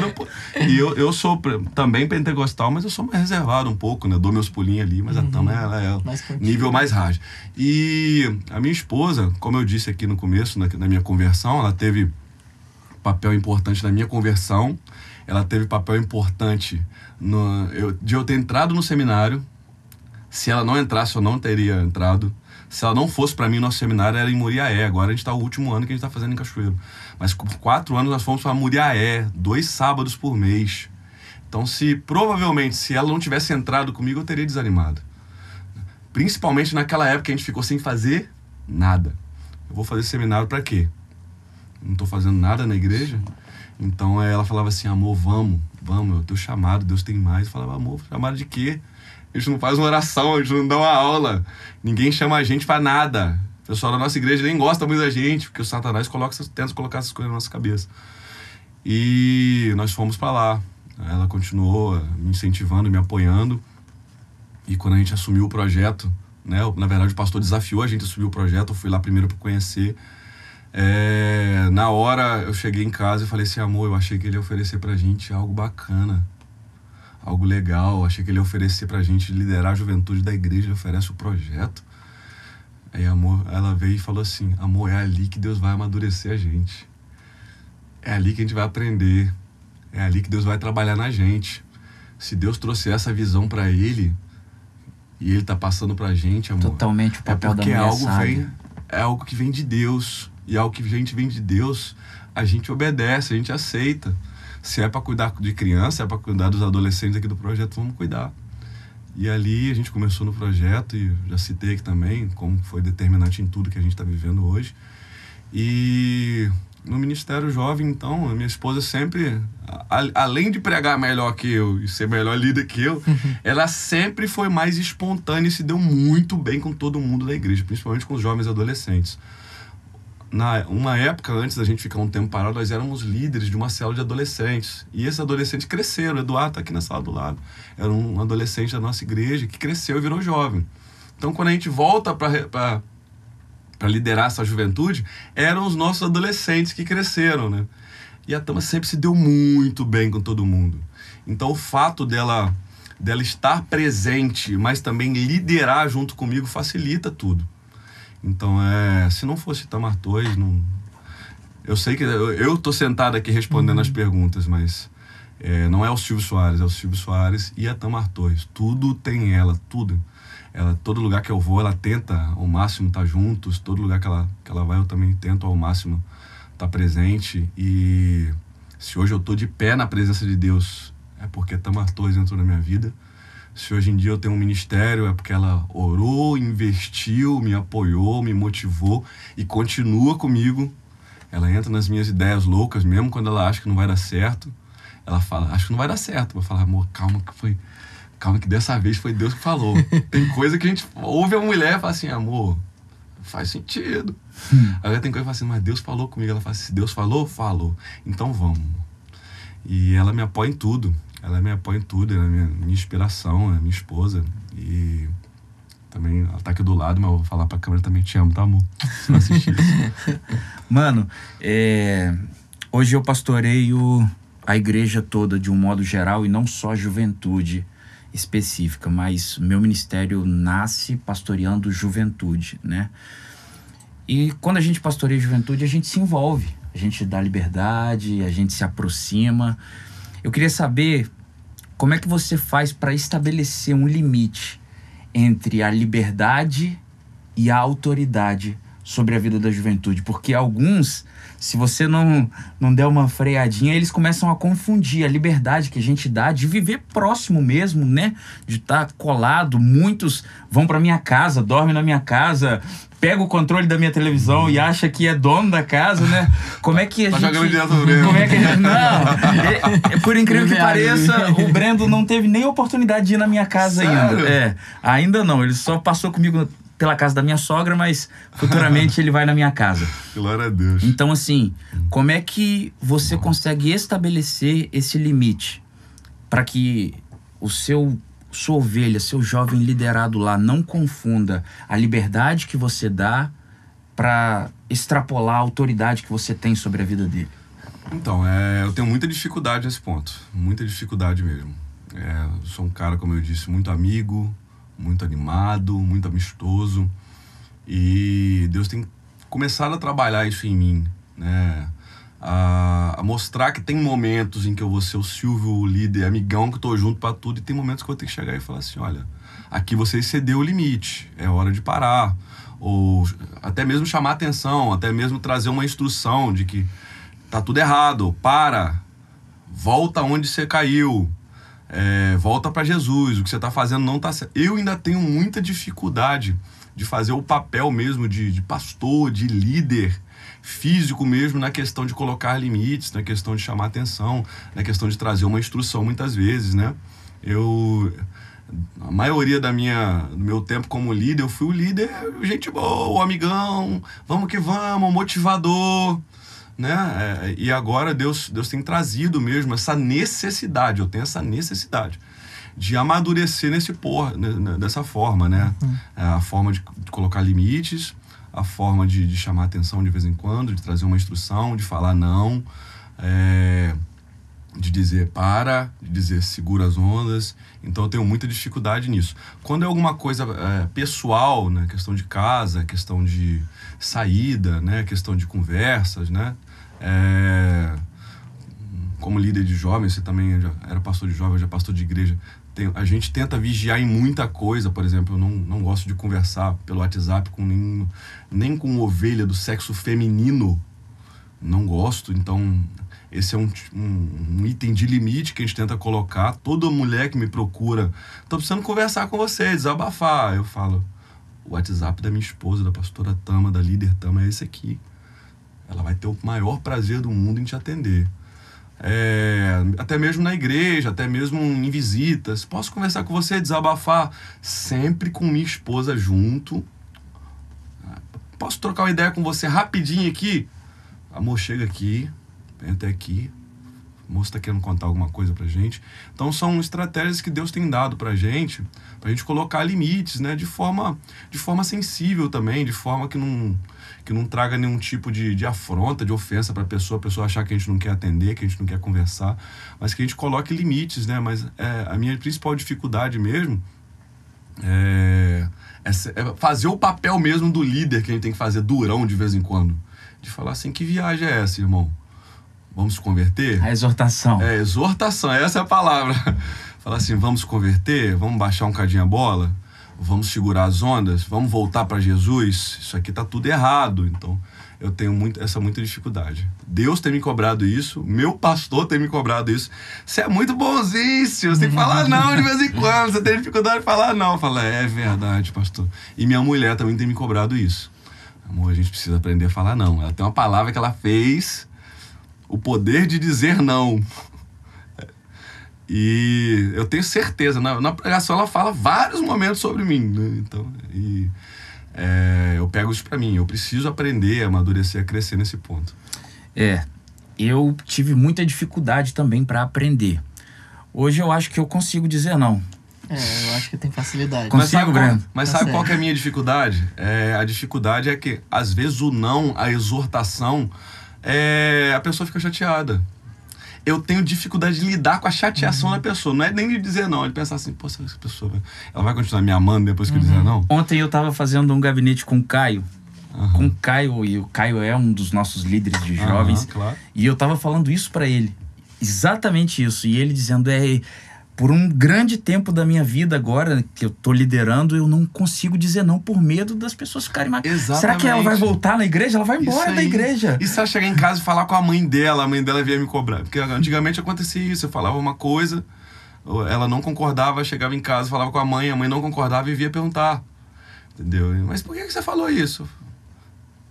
e eu, eu sou também pentecostal, mas eu sou mais reservado um pouco, né? Dou meus pulinhos ali, mas uhum. a Tama ela é mais nível mais rádio. E a minha esposa, como eu disse aqui no começo, na, na minha conversão, ela teve papel importante na minha conversão, ela teve papel importante no, eu, de eu ter entrado no seminário. Se ela não entrasse, eu não teria entrado. Se ela não fosse para mim, nosso seminário era em Moriaé. Agora a gente está o último ano que a gente está fazendo em Cachoeiro. Mas por quatro anos nós fomos para Muriaé, dois sábados por mês. Então, se provavelmente, se ela não tivesse entrado comigo, eu teria desanimado. Principalmente naquela época que a gente ficou sem fazer nada. Eu vou fazer seminário para quê? Não estou fazendo nada na igreja? Então ela falava assim: amor, vamos, vamos, eu é teu chamado, Deus tem mais. Eu falava: amor, chamado de quê? A gente não faz uma oração, a gente não dá uma aula. Ninguém chama a gente para nada pessoal da nossa igreja nem gosta muito da gente, porque o Satanás coloca, tenta colocar essas coisas na nossa cabeça. E nós fomos para lá. Ela continuou me incentivando, me apoiando. E quando a gente assumiu o projeto, né? Na verdade, o pastor desafiou a gente a assumir o projeto. Eu fui lá primeiro para conhecer. É, na hora eu cheguei em casa e falei assim, amor, eu achei que ele ia oferecer pra gente algo bacana, algo legal. Achei que ele ia oferecer pra gente liderar a juventude da igreja, ele oferece o projeto. Aí amor, ela veio e falou assim: "Amor, é ali que Deus vai amadurecer a gente. É ali que a gente vai aprender. É ali que Deus vai trabalhar na gente. Se Deus trouxer essa visão para ele e ele tá passando pra gente, amor. Totalmente o é papel é porque da mulher algo vem, é algo que vem de Deus e algo que a gente vem de Deus, a gente obedece, a gente aceita. Se é para cuidar de criança, é para cuidar dos adolescentes aqui do projeto, vamos cuidar. E ali a gente começou no projeto, e já citei aqui também, como foi determinante em tudo que a gente está vivendo hoje. E no Ministério Jovem, então, a minha esposa sempre, a, além de pregar melhor que eu e ser melhor líder que eu, ela sempre foi mais espontânea e se deu muito bem com todo mundo da igreja, principalmente com os jovens adolescentes na uma época antes da gente ficar um tempo parado, nós éramos líderes de uma célula de adolescentes. E esses adolescentes cresceram. O Eduardo está aqui na sala do lado. Era um adolescente da nossa igreja que cresceu e virou jovem. Então, quando a gente volta para liderar essa juventude, eram os nossos adolescentes que cresceram, né? E a Tama sempre se deu muito bem com todo mundo. Então, o fato dela, dela estar presente, mas também liderar junto comigo, facilita tudo. Então, é, se não fosse Itamar Torres, não... eu sei que eu, estou tô sentado aqui respondendo uhum. as perguntas, mas é, não é o Silvio Soares, é o Silvio Soares e a Tamar Torres. Tudo tem ela, tudo. Ela, todo lugar que eu vou, ela tenta ao máximo estar tá juntos. Todo lugar que ela, que ela vai, eu também tento ao máximo estar tá presente. E se hoje eu tô de pé na presença de Deus, é porque Tamar Torres entrou na minha vida se hoje em dia eu tenho um ministério, é porque ela orou, investiu, me apoiou, me motivou e continua comigo. Ela entra nas minhas ideias loucas, mesmo quando ela acha que não vai dar certo. Ela fala, acho que não vai dar certo. Eu vou falar, amor, calma que foi. Calma que dessa vez foi Deus que falou. tem coisa que a gente ouve a mulher e fala assim, amor, faz sentido. Hum. Agora tem coisa que fala assim, mas Deus falou comigo. Ela fala assim, se Deus falou, falou. Então vamos. E ela me apoia em tudo ela me apoia em tudo, ela é minha, minha inspiração, é minha esposa. E também, ela tá aqui do lado, mas eu vou falar pra câmera também, te amo, tá, amor? Se não assistir Mano, é... hoje eu pastoreio a igreja toda de um modo geral e não só a juventude específica, mas meu ministério nasce pastoreando juventude, né? E quando a gente pastoreia juventude, a gente se envolve, a gente dá liberdade, a gente se aproxima. Eu queria saber como é que você faz para estabelecer um limite entre a liberdade e a autoridade sobre a vida da juventude, porque alguns, se você não não der uma freadinha, eles começam a confundir a liberdade que a gente dá de viver próximo mesmo, né? De estar tá colado, muitos vão para minha casa, dormem na minha casa, pega o controle da minha televisão e acha que é dono da casa, né? Como é que a tá gente. Como é que a gente. Não! É, é, por incrível que pareça, o Brendo não teve nem oportunidade de ir na minha casa Sério? ainda. É. Ainda não. Ele só passou comigo pela casa da minha sogra, mas futuramente ele vai na minha casa. Glória a Deus. Então, assim, como é que você consegue estabelecer esse limite para que o seu sua ovelha, seu jovem liderado lá, não confunda a liberdade que você dá para extrapolar a autoridade que você tem sobre a vida dele? Então, é, eu tenho muita dificuldade nesse ponto, muita dificuldade mesmo. É, sou um cara, como eu disse, muito amigo, muito animado, muito amistoso. E Deus tem começado a trabalhar isso em mim, né? a, a, mostrar que tem momentos em que eu vou ser o Silvio, o líder, amigão, que eu tô junto para tudo, e tem momentos que eu vou ter que chegar e falar assim: olha, aqui você excedeu o limite, é hora de parar. Ou até mesmo chamar atenção, até mesmo trazer uma instrução de que tá tudo errado, para, volta onde você caiu, é, volta para Jesus, o que você está fazendo não está certo. Eu ainda tenho muita dificuldade de fazer o papel mesmo de, de pastor, de líder físico mesmo na questão de colocar limites, na questão de chamar atenção, na questão de trazer uma instrução muitas vezes, né? Eu a maioria da minha, do meu tempo como líder, eu fui o líder, gente boa, amigão, vamos que vamos, motivador, né? É, e agora Deus, Deus tem trazido mesmo essa necessidade, eu tenho essa necessidade de amadurecer nesse por, né, né, dessa forma, né? Uhum. É, a forma de colocar limites, a forma de, de, chamar atenção de vez em quando, de trazer uma instrução, de falar não, é, de dizer para, de dizer segura as ondas. Então eu tenho muita dificuldade nisso. Quando é alguma coisa é, pessoal, né, questão de casa, questão de saída, né, questão de conversas, né, é, como líder de jovens, você também já era pastor de jovens, já é pastor de igreja, tem, a gente tenta vigiar em muita coisa, por exemplo, eu não, não gosto de conversar pelo WhatsApp com nem, nem com ovelha do sexo feminino. Não gosto, então esse é um, um, um, item de limite que a gente tenta colocar. Toda mulher que me procura, tô precisando conversar com você, desabafar. Eu falo, o WhatsApp da minha esposa, da pastora Tama, da líder Tama, é esse aqui. Ela vai ter o maior prazer do mundo em te atender é, até mesmo na igreja, até mesmo em visitas. Posso conversar com você, desabafar? Sempre com minha esposa junto. Posso trocar uma ideia com você rapidinho aqui? Amor, chega aqui, vem até aqui, moça está querendo contar alguma coisa para gente. Então são estratégias que Deus tem dado para gente, para a gente colocar limites, né, de forma, de forma sensível também, de forma que não que não traga nenhum tipo de, de afronta, de ofensa para a pessoa, a pessoa achar que a gente não quer atender, que a gente não quer conversar, mas que a gente coloque limites, né? Mas é, a minha principal dificuldade mesmo é, é, é fazer o papel mesmo do líder que a gente tem que fazer durão de vez em quando. De falar assim, que viagem é essa, irmão? vamos se converter? A exortação. É, exortação, essa é a palavra. Falar assim, vamos se converter? Vamos baixar um cadinho a bola? Vamos segurar as ondas? Vamos voltar para Jesus? Isso aqui tá tudo errado. Então, eu tenho muito, essa muita dificuldade. Deus tem me cobrado isso, meu pastor tem me cobrado isso. Você é muito bonzinho, você tem que falar não de vez em quando, você tem dificuldade de falar não. Fala, é, é verdade, pastor. E minha mulher também tem me cobrado isso. Amor, a gente precisa aprender a falar não. Ela tem uma palavra que ela fez o poder de dizer não. E eu tenho certeza, na, na pregação ela fala vários momentos sobre mim. Né? Então, e, é, eu pego isso para mim. Eu preciso aprender a amadurecer, a crescer nesse ponto. É, eu tive muita dificuldade também para aprender. Hoje eu acho que eu consigo dizer não. É, eu acho que tem facilidade. Consigo, mas sabe, qual, mas tá sabe qual é a minha dificuldade? É, a dificuldade é que, às vezes, o não, a exortação, é, a pessoa fica chateada. Eu tenho dificuldade de lidar com a chateação uhum. da pessoa. Não é nem de dizer não, é de pensar assim, pô, essa pessoa ela vai continuar me amando depois que uhum. eu dizer uhum. não? Ontem eu tava fazendo um gabinete com o Caio. Uhum. Com o Caio, e o Caio é um dos nossos líderes de jovens. Claro. E eu tava falando isso para ele. Exatamente isso. E ele dizendo, é, por um grande tempo da minha vida agora, que eu tô liderando, eu não consigo dizer não por medo das pessoas ficarem mais. Será que ela vai voltar na igreja? Ela vai embora da igreja. E se ela chegar em casa e falar com a mãe dela, a mãe dela vier me cobrar? Porque antigamente acontecia isso, eu falava uma coisa, ela não concordava, chegava em casa, falava com a mãe, a mãe não concordava e vinha perguntar. Entendeu? Mas por que você falou isso?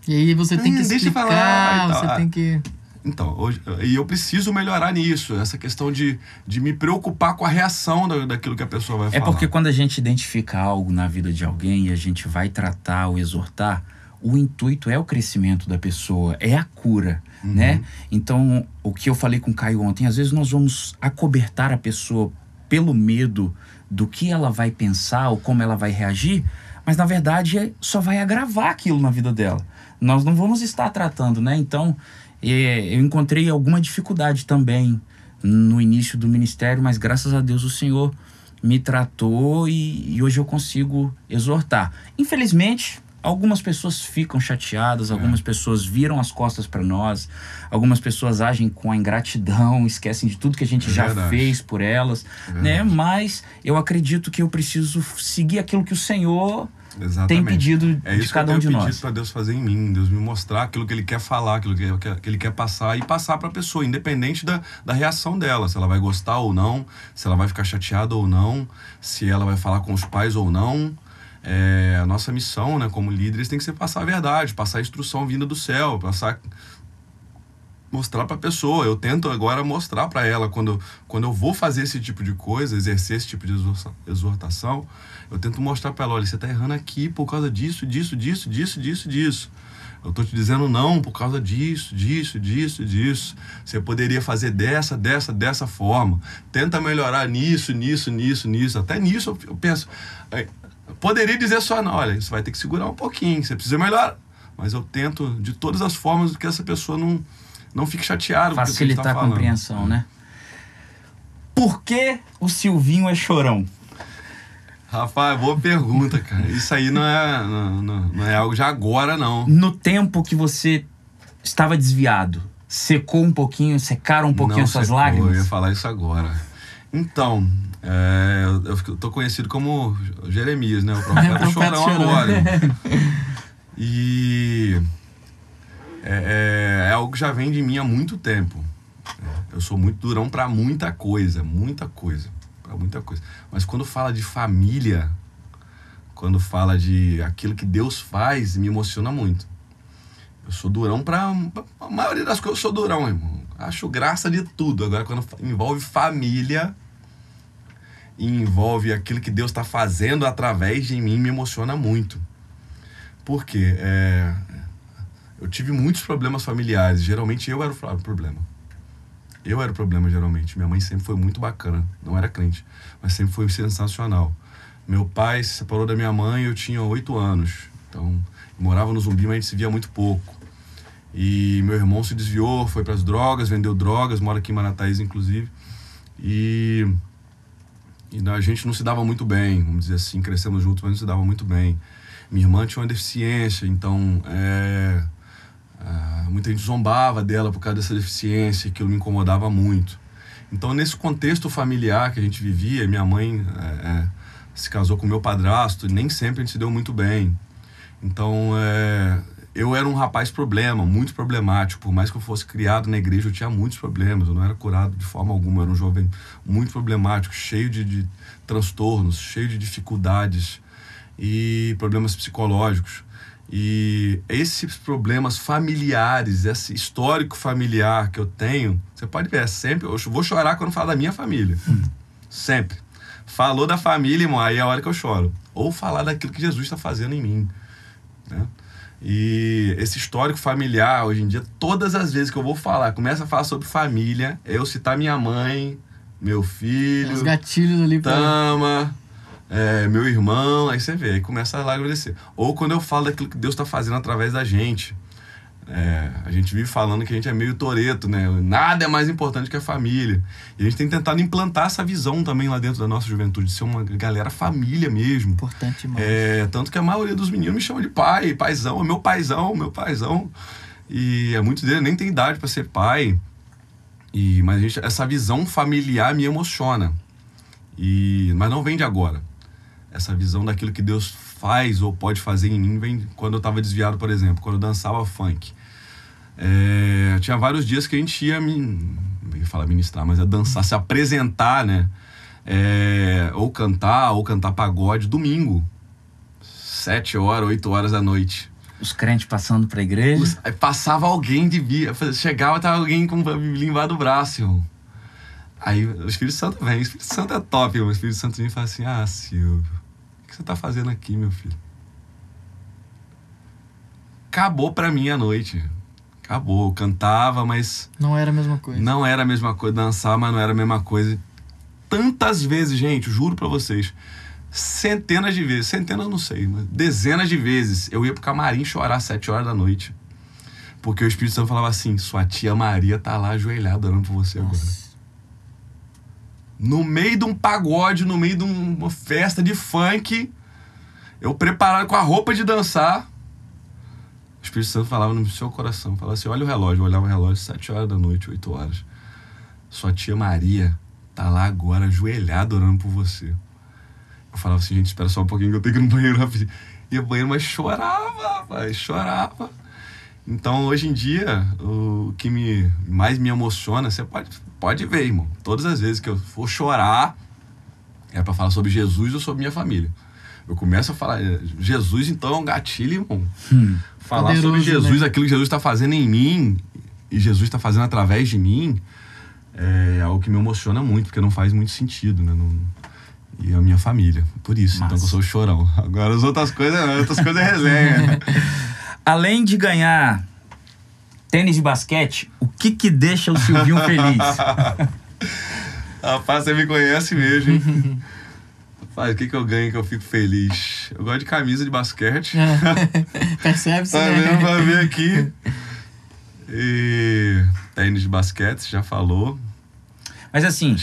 E aí você tem que hum, explicar, falar, você tá. tem que... Então, hoje, e eu preciso melhorar nisso, essa questão de, de me preocupar com a reação da, daquilo que a pessoa vai é falar. É porque quando a gente identifica algo na vida de alguém e a gente vai tratar ou exortar, o intuito é o crescimento da pessoa, é a cura, uhum. né? Então, o que eu falei com o Caio ontem, às vezes nós vamos acobertar a pessoa pelo medo do que ela vai pensar ou como ela vai reagir, mas na verdade só vai agravar aquilo na vida dela. Nós não vamos estar tratando, né? Então, eu encontrei alguma dificuldade também no início do ministério, mas graças a Deus o Senhor me tratou e, e hoje eu consigo exortar. Infelizmente, algumas pessoas ficam chateadas, é. algumas é. pessoas viram as costas para nós, algumas pessoas agem com a ingratidão, esquecem de tudo que a gente é já verdade. fez por elas, é né? Mas eu acredito que eu preciso seguir aquilo que o Senhor Exatamente. tem pedido é de cada um de nós. É isso para Deus fazer em mim, Deus me mostrar aquilo que Ele quer falar, aquilo que Ele quer, que ele quer passar e passar para a pessoa, independente da, da reação dela, se ela vai gostar ou não, se ela vai ficar chateada ou não, se ela vai falar com os pais ou não. É, a nossa missão, né, como líderes, tem que ser passar a verdade, passar a instrução vinda do céu, passar mostrar para a pessoa. Eu tento agora mostrar para ela quando, quando eu vou fazer esse tipo de coisa, exercer esse tipo de exortação, eu tento mostrar para ela, olha, você está errando aqui por causa disso, disso, disso, disso, disso, disso. Eu estou te dizendo não por causa disso, disso, disso, disso. Você poderia fazer dessa, dessa, dessa forma. Tenta melhorar nisso, nisso, nisso, nisso. Até nisso eu penso. Poderia dizer só, não, olha, isso vai ter que segurar um pouquinho, você precisa melhorar. Mas eu tento de todas as formas que essa pessoa não, não fique chateada. Facilitar tá a compreensão, né? Por que o Silvinho é chorão? Rapaz, boa pergunta, cara. Isso aí não é, não, não é algo de agora, não. No tempo que você estava desviado, secou um pouquinho, secaram um pouquinho não suas secou, lágrimas? Eu ia falar isso agora. Então, é, eu, eu tô conhecido como Jeremias, né? O profeta chorão agora. E é, é, é, algo que já vem de mim há muito tempo. É, eu sou muito durão para muita coisa, muita coisa para é muita coisa. Mas quando fala de família, quando fala de aquilo que Deus faz, me emociona muito. Eu sou durão para a maioria das coisas eu sou durão, irmão. Acho graça de tudo. Agora quando envolve família, envolve aquilo que Deus está fazendo através de mim, me emociona muito. Porque é, eu tive muitos problemas familiares. Geralmente eu era o problema. Eu era o problema, geralmente. Minha mãe sempre foi muito bacana, não era crente, mas sempre foi sensacional. Meu pai se separou da minha mãe, eu tinha oito anos. Então, morava no Zumbi, mas a gente se via muito pouco. E meu irmão se desviou, foi para as drogas, vendeu drogas, mora aqui em Manataís, inclusive. E, e a gente não se dava muito bem, vamos dizer assim, crescemos juntos, mas não se dava muito bem. Minha irmã tinha uma deficiência, então é, ah, muita gente zombava dela por causa dessa deficiência, aquilo me incomodava muito. Então, nesse contexto familiar que a gente vivia, minha mãe é, é, se casou com meu padrasto e nem sempre a gente se deu muito bem. Então, é, eu era um rapaz problema, muito problemático. Por mais que eu fosse criado na igreja, eu tinha muitos problemas. Eu não era curado de forma alguma. Eu era um jovem muito problemático, cheio de, de transtornos, cheio de dificuldades e problemas psicológicos. E esses problemas familiares, esse histórico familiar que eu tenho, você pode ver, é sempre. Eu vou chorar quando falar da minha família. Hum. Sempre. Falou da família, irmão, aí é a hora que eu choro. Ou falar daquilo que Jesus está fazendo em mim. Né? E esse histórico familiar, hoje em dia, todas as vezes que eu vou falar, começa a falar sobre família, eu citar minha mãe, meu filho. Os gatilhos ali Tama, é, meu irmão, aí você vê, aí começa a lágrima Ou quando eu falo daquilo que Deus está fazendo através da gente. É, a gente vive falando que a gente é meio toreto, né? Nada é mais importante que a família. E a gente tem tentado implantar essa visão também lá dentro da nossa juventude, de ser uma galera família mesmo. Importante demais. É, tanto que a maioria dos meninos me chama de pai, paizão, é meu paizão, meu paizão. E é muitos deles nem tem idade para ser pai. E, mas gente, essa visão familiar me emociona. E, mas não vem de agora essa visão daquilo que Deus faz ou pode fazer em mim vem quando eu estava desviado, por exemplo, quando eu dançava funk. É, tinha vários dias que a gente ia, me, ia falar ministrar, mas ia dançar, se apresentar, né? É, ou cantar, ou cantar pagode, domingo, sete horas, oito horas da noite. Os crentes passando pra igreja? Os, passava alguém de via, chegava tava alguém com limbar do braço, irmão. Aí o Espírito Santo vem, o Espírito Santo é top, irmão. o Espírito Santo vem e fala assim, ah, Silvio, você tá fazendo aqui, meu filho? Acabou pra mim a noite. Acabou. Eu cantava, mas. Não era a mesma coisa. Não era a mesma coisa. Dançar, mas não era a mesma coisa. Tantas vezes, gente, juro pra vocês. Centenas de vezes, centenas não sei, mas dezenas de vezes eu ia pro camarim chorar às sete horas da noite. Porque o Espírito Santo falava assim: sua tia Maria tá lá ajoelhada orando por você Nossa. agora no meio de um pagode, no meio de uma festa de funk, eu preparado com a roupa de dançar. O Espírito Santo falava no seu coração, falava assim, olha o relógio, eu olhava o relógio, sete horas da noite, 8 horas. Sua tia Maria tá lá agora, ajoelhada, orando por você. Eu falava assim, gente, espera só um pouquinho que eu tenho que ir no banheiro rapidinho. E o banheiro, mas chorava, mas chorava. Então, hoje em dia, o que me mais me emociona, você pode Pode ver, irmão. Todas as vezes que eu for chorar, é para falar sobre Jesus ou sobre minha família. Eu começo a falar, é, Jesus então é um gatilho, irmão. Hum, falar sobre né? Jesus, né? aquilo que Jesus está fazendo em mim e Jesus está fazendo através de mim, é algo que me emociona muito, porque não faz muito sentido, né? Não, e a minha família. Por isso, Mas... então eu sou chorão. Agora as outras coisas, as outras coisas é resenha. Além de ganhar Tênis de basquete, o que que deixa o Silvinho feliz? Rapaz, você me conhece mesmo, hein? Rapaz, o que que eu ganho que eu fico feliz? Eu gosto de camisa de basquete. É. Percebe-se, tá né? vai ver aqui. E tênis de basquete, já falou. Mas assim,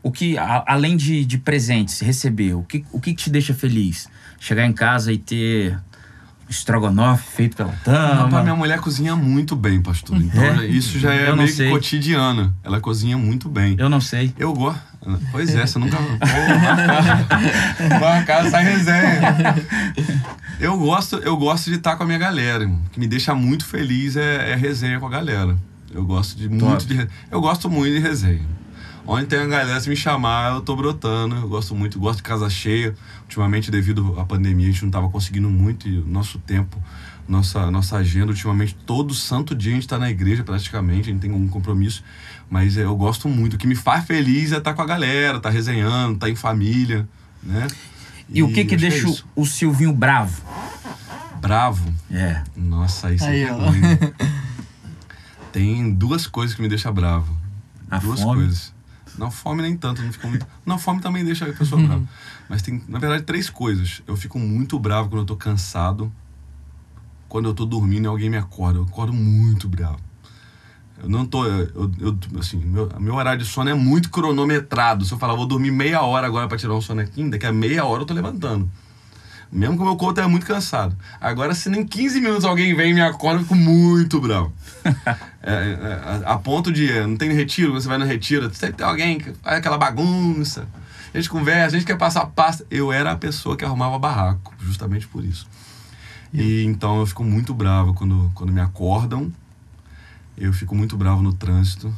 o que, a, além de, de presentes, receber, o que, o que te deixa feliz? Chegar em casa e ter estrogonofe feito pela Tama. minha mulher cozinha muito bem, pastor. É? Então é? isso já é meio sei. cotidiana. Ela cozinha muito bem. Eu não sei. Eu gosto. Pois é, você nunca. Pô, casa, sai resenha. Eu gosto, eu gosto de estar com a minha galera. O que me deixa muito feliz é, é resenha com a galera. Eu gosto de Top. muito de. Eu gosto muito de resenha. Onde tem a galera, se me chamar, eu tô brotando. Eu gosto muito, gosto de casa cheia ultimamente devido à pandemia a gente não estava conseguindo muito e o nosso tempo nossa nossa agenda ultimamente todo santo dia a gente está na igreja praticamente a gente tem algum compromisso mas é, eu gosto muito o que me faz feliz é estar tá com a galera tá resenhando tá em família né e, e o que que é deixa é o Silvinho bravo bravo é nossa isso é aí, é ruim. tem duas coisas que me deixa bravo a duas fome? coisas não fome nem tanto não fica muito não fome também deixa a pessoa brava uhum. Mas tem, na verdade, três coisas. Eu fico muito bravo quando eu tô cansado. Quando eu tô dormindo e alguém me acorda. Eu acordo muito bravo. Eu não tô. Eu, eu, assim, meu, meu horário de sono é muito cronometrado. Se eu falar, vou dormir meia hora agora para tirar um aqui daqui a meia hora eu tô levantando. Mesmo que o meu corpo é muito cansado. Agora, se nem 15 minutos alguém vem e me acorda, eu fico muito bravo. É, é, é, a, a, ponto de. É, não tem retiro, você vai no retiro, tem alguém que faz aquela bagunça a gente conversa, a gente quer passar pasta. Eu era a pessoa que arrumava barraco, justamente por isso. E então eu fico muito bravo quando, quando me acordam. Eu fico muito bravo no trânsito. Eu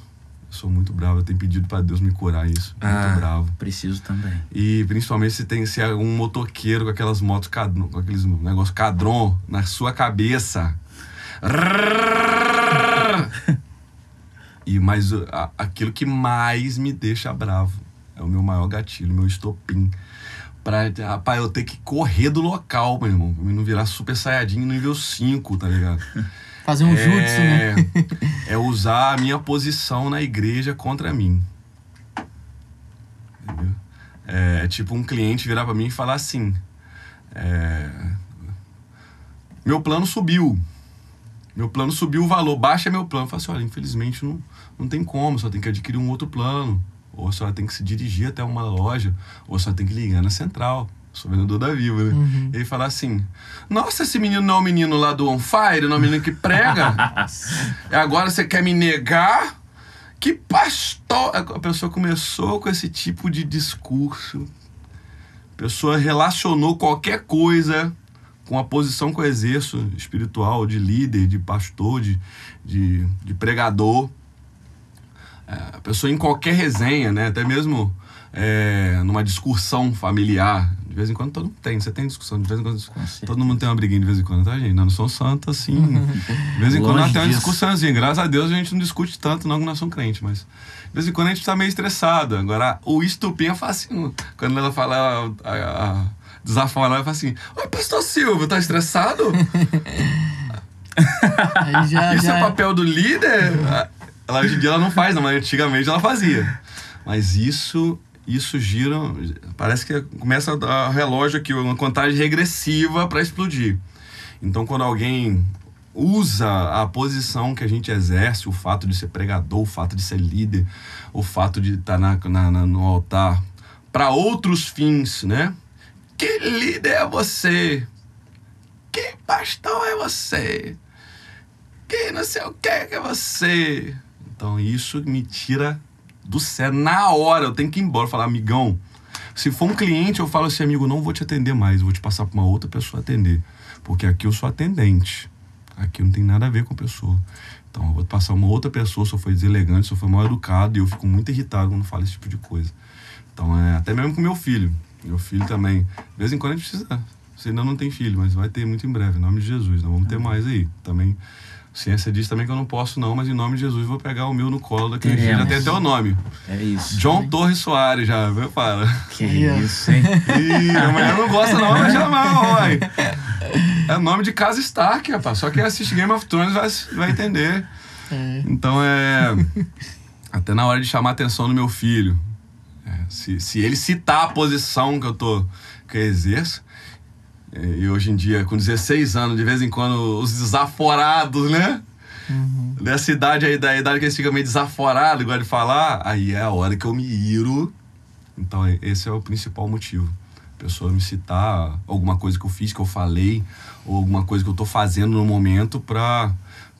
sou muito bravo. Eu tenho pedido para Deus me curar isso. Ah, muito bravo. Preciso também. E principalmente se tem se é um motoqueiro com aquelas motos com aqueles negócio cadron na sua cabeça. e mas ah, aquilo que mais me deixa bravo é o meu maior gatilho, meu estopim. Pra, rapaz, eu ter que correr do local, meu irmão. Pra mim não virar super saiyajin nível 5, tá ligado? Fazer um é, jutsu, né? é usar a minha posição na igreja contra mim. Entendeu? É, tipo um cliente virar para mim e falar assim: é, Meu plano subiu. Meu plano subiu o valor, baixa meu plano. Eu falo assim: olha, infelizmente não, não tem como, só tem que adquirir um outro plano ou a senhora tem que se dirigir até uma loja, ou a senhora tem que ligar na central. Sou vendedor da Viva, né? Uhum. E ele falar assim: Nossa, esse menino não é o menino lá do On Fire, não é o menino que prega? Agora você quer me negar? Que pastor! A pessoa começou com esse tipo de discurso. A pessoa relacionou qualquer coisa com a posição que eu exerço espiritual, de líder, de pastor, de, de, de pregador a pessoa em qualquer resenha, né? Até mesmo é, numa discussão familiar. De vez em quando todo mundo tem, você tem discussão, de vez em quando. Todo mundo tem uma briguinha de vez em quando, tá, gente? Nós não somos santos, assim. De vez em quando até uma discussãozinha. Assim, graças a Deus a gente não discute tanto, não, que nós somos crentes, mas. De vez em quando a gente tá meio estressado. Agora, o estupim é fácil. Quando ela fala. A, a, a ela fala assim: Oi, pastor Silvio, tá estressado? já, Isso é já é, o papel do líder? Ela, hoje em dia ela não faz, não, mas antigamente ela fazia. Mas isso isso gira. Parece que começa a relógio aqui, uma contagem regressiva para explodir. Então, quando alguém usa a posição que a gente exerce, o fato de ser pregador, o fato de ser líder, o fato de estar tá na, na, na no altar, para outros fins, né? Que líder é você? Que pastor é você? Que não sei o que é, é você? Então isso me tira do sério. Na hora, eu tenho que ir embora falar, amigão. Se for um cliente, eu falo assim, amigo, não vou te atender mais, vou te passar para uma outra pessoa atender. Porque aqui eu sou atendente. Aqui não tem nada a ver com a pessoa. Então eu vou passar uma outra pessoa, se eu for deselegante, se eu for mal educado, e eu fico muito irritado quando falo esse tipo de coisa. Então é até mesmo com meu filho. Meu filho também. De vez em quando a gente precisa. Você ainda não tem filho, mas vai ter muito em breve, em nome de Jesus. não né? vamos ter mais aí. Também Ciência diz também que eu não posso, não, mas em nome de Jesus vou pegar o meu no colo daquele Teremos. Já tem até o nome. É isso. John Torres Soares, já, meu para. Que isso, hein? Ih, a mulher não gosta, não, mas já não, vai. É nome de Casa Stark, rapaz. Só quem assiste Game of Thrones vai, vai entender. É. Então é. Até na hora de chamar a atenção do meu filho. É, se, se ele citar a posição que eu tô. que eu exerço, e hoje em dia, com 16 anos, de vez em quando, os desaforados, né? Uhum. Dessa idade aí, da idade que eles ficam meio desaforados, igual de falar, aí é a hora que eu me iro. Então, é, esse é o principal motivo. A pessoa me citar alguma coisa que eu fiz, que eu falei, ou alguma coisa que eu tô fazendo no momento pra,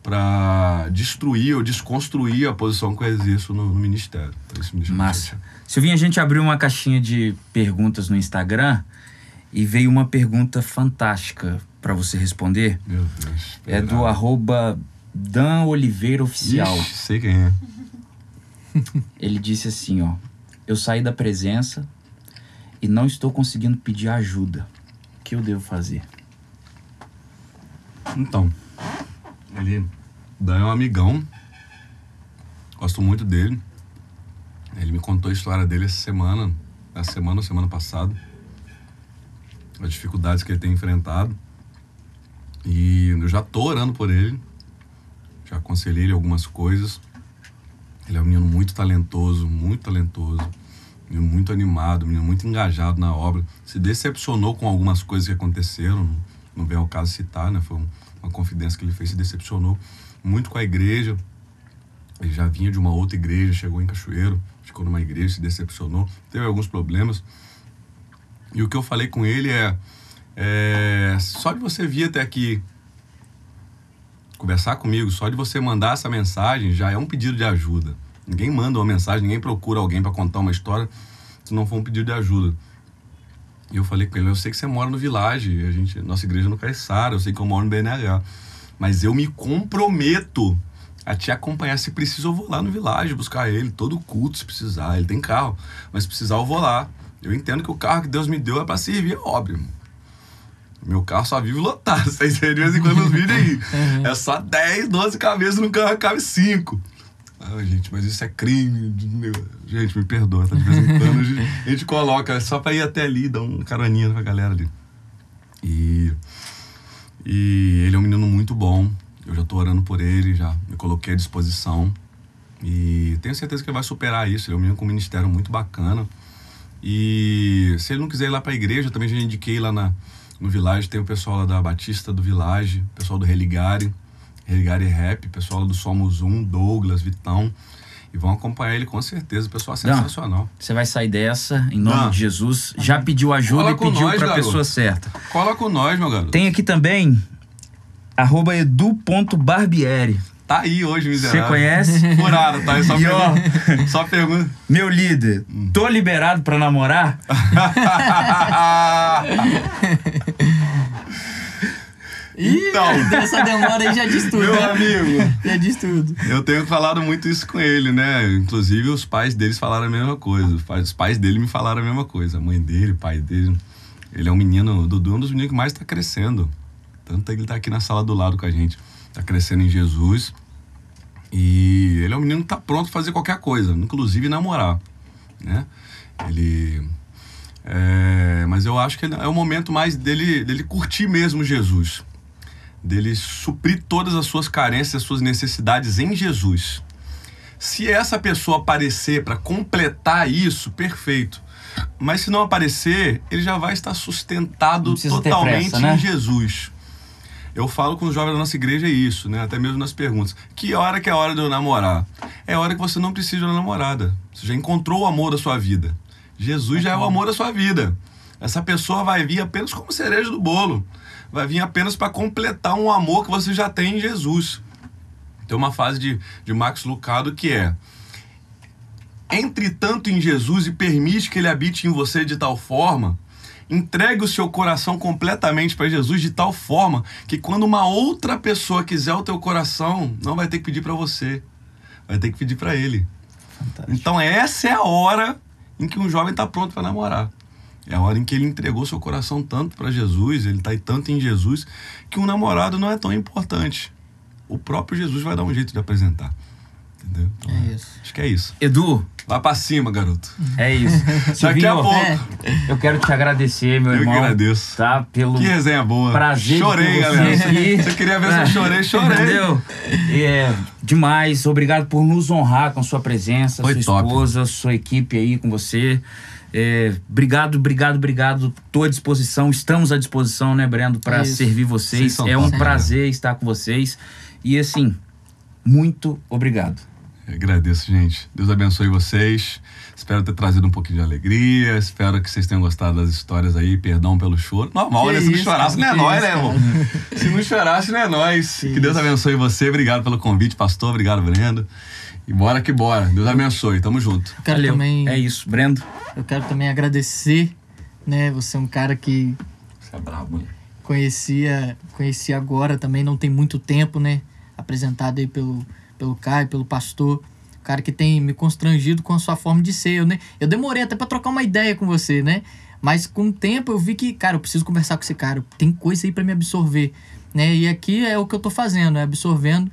pra destruir ou desconstruir a posição que eu exerço no, no ministério. Então, Massa. Silvinha, a gente abriu uma caixinha de perguntas no Instagram e veio uma pergunta fantástica para você responder. Meu Deus. É do arroba Dan Oliveira Oficial. Ixi, sei quem é. Ele disse assim, ó. Eu saí da presença e não estou conseguindo pedir ajuda. O que eu devo fazer? Então, ele Dan é um amigão. Gosto muito dele. Ele me contou a história dele essa semana, a semana ou semana passada as dificuldades que ele tem enfrentado. E eu já tô orando por ele, já aconselhei ele algumas coisas. Ele é um menino muito talentoso, muito talentoso, menino muito animado, menino muito engajado na obra. Se decepcionou com algumas coisas que aconteceram, não vem ao caso citar, né? Foi uma confidência que ele fez, se decepcionou muito com a igreja. Ele já vinha de uma outra igreja, chegou em Cachoeiro, ficou numa igreja, se decepcionou, teve alguns problemas. E o que eu falei com ele é, é só de você vir até aqui conversar comigo, só de você mandar essa mensagem já é um pedido de ajuda. Ninguém manda uma mensagem, ninguém procura alguém para contar uma história se não for um pedido de ajuda. E eu falei com ele, eu sei que você mora no Village, a gente, nossa igreja é no Caissara, eu sei que eu moro no BNH, mas eu me comprometo a te acompanhar. Se precisar, eu vou lá no Village buscar ele, todo culto, se precisar. Ele tem carro, mas se precisar, eu vou lá. Eu entendo que o carro que Deus me deu é para servir, é óbvio. Meu carro só vive lotado, vocês verem de vez em quando os vídeos aí. Uhum. É só 10, 12 cabeças no carro, cabe 5. Ah, gente, mas isso é crime. Meu. Gente, me perdoa, tá de vez em quando. A gente, coloca só pra ir até ali, dar uma caroninha pra galera ali. E, e ele é um menino muito bom. Eu já tô orando por ele, já me coloquei à disposição. E tenho certeza que ele vai superar isso. Ele é um menino com um ministério muito bacana. E se ele não quiser ir lá para a igreja, também já indiquei lá na, no Village, tem o pessoal lá da Batista do Village, pessoal do Religare, Religare Rap, pessoal do Somos Um, Douglas, Vitão. E vão acompanhar ele com certeza, o pessoal é sensacional. Você vai sair dessa, em nome não. de Jesus. Já pediu ajuda Cola e pediu para a pessoa certa. Cola com nós, meu garoto. Tem aqui também, arroba edu.barbieri. Tá aí hoje, miserável. Você conhece? Furado, tá aí só, pergunta, só Meu líder, tô liberado pra namorar? então, Ih, essa demora aí já diz tudo. Meu né? amigo. Já diz tudo. Eu tenho falado muito isso com ele, né? Inclusive, os pais deles falaram a mesma coisa. Os pais dele me falaram a mesma coisa. A mãe dele, o pai dele. Ele é um menino, o Dudu é um dos meninos que mais está crescendo. Tanto é que ele está aqui na sala do lado com a gente. Está crescendo em Jesus. E ele é um menino que está pronto para fazer qualquer coisa, inclusive namorar, né? Ele... É, mas eu acho que é o momento mais dele, dele curtir mesmo Jesus, dele suprir todas as suas carências, as suas necessidades em Jesus. Se essa pessoa aparecer para completar isso, perfeito. Mas se não aparecer, ele já vai estar sustentado totalmente pressa, né? em Jesus. Eu falo com os jovens da nossa igreja isso, né? Até mesmo nas perguntas. Que hora que é a hora de eu namorar? É a hora que você não precisa de uma namorada. Você já encontrou o amor da sua vida. Jesus já é o amor da sua vida. Essa pessoa vai vir apenas como cereja do bolo. Vai vir apenas para completar um amor que você já tem em Jesus. Tem uma fase de, de Max Lucado que é: Entre tanto em Jesus e permite que ele habite em você de tal forma Entregue o seu coração completamente para Jesus de tal forma que quando uma outra pessoa quiser o teu coração, não vai ter que pedir para você, vai ter que pedir para ele. Fantástico. Então essa é a hora em que um jovem está pronto para namorar. É a hora em que ele entregou seu coração tanto para Jesus, ele está tanto em Jesus, que um namorado não é tão importante. O próprio Jesus vai dar um jeito de apresentar. Entendeu? Então, é isso. Acho que é isso. Edu. lá pra cima, garoto. É isso. Daqui a pouco. Eu quero te agradecer, meu eu irmão. Eu que agradeço. Tá? Pelo que resenha boa. Prazer. Chorei, galera. Aqui. Você queria ver se eu chorei, chorei. Entendeu? É, demais. Obrigado por nos honrar com sua presença, Foi sua top. esposa, sua equipe aí com você. É, obrigado, obrigado, obrigado. Estou à disposição, estamos à disposição, né, Brendo, para servir vocês. vocês é um né? prazer estar com vocês. E assim, muito obrigado. Agradeço, gente. Deus abençoe vocês. Espero ter trazido um pouquinho de alegria. Espero que vocês tenham gostado das histórias aí. Perdão pelo choro. Normal, né? Se não chorasse, não é nós, né, irmão? Se não chorasse, não é nós. Que, Deus abençoe você. Obrigado pelo convite, pastor. Obrigado, Brendo. E bora que bora. Deus abençoe. Tamo junto. Eu quero também. É isso, Brendo. Eu quero também agradecer, né? Você é um cara que. Você é brabo, né? Conhecia, agora também, não tem muito tempo, né? Apresentado aí pelo pelo Caio, pelo pastor. O cara que tem me constrangido com a sua forma de ser. Eu, né? eu demorei até para trocar uma ideia com você, né? Mas com o tempo eu vi que, cara, eu preciso conversar com esse cara. Tem coisa aí para me absorver, né? E aqui é o que eu tô fazendo, é absorvendo.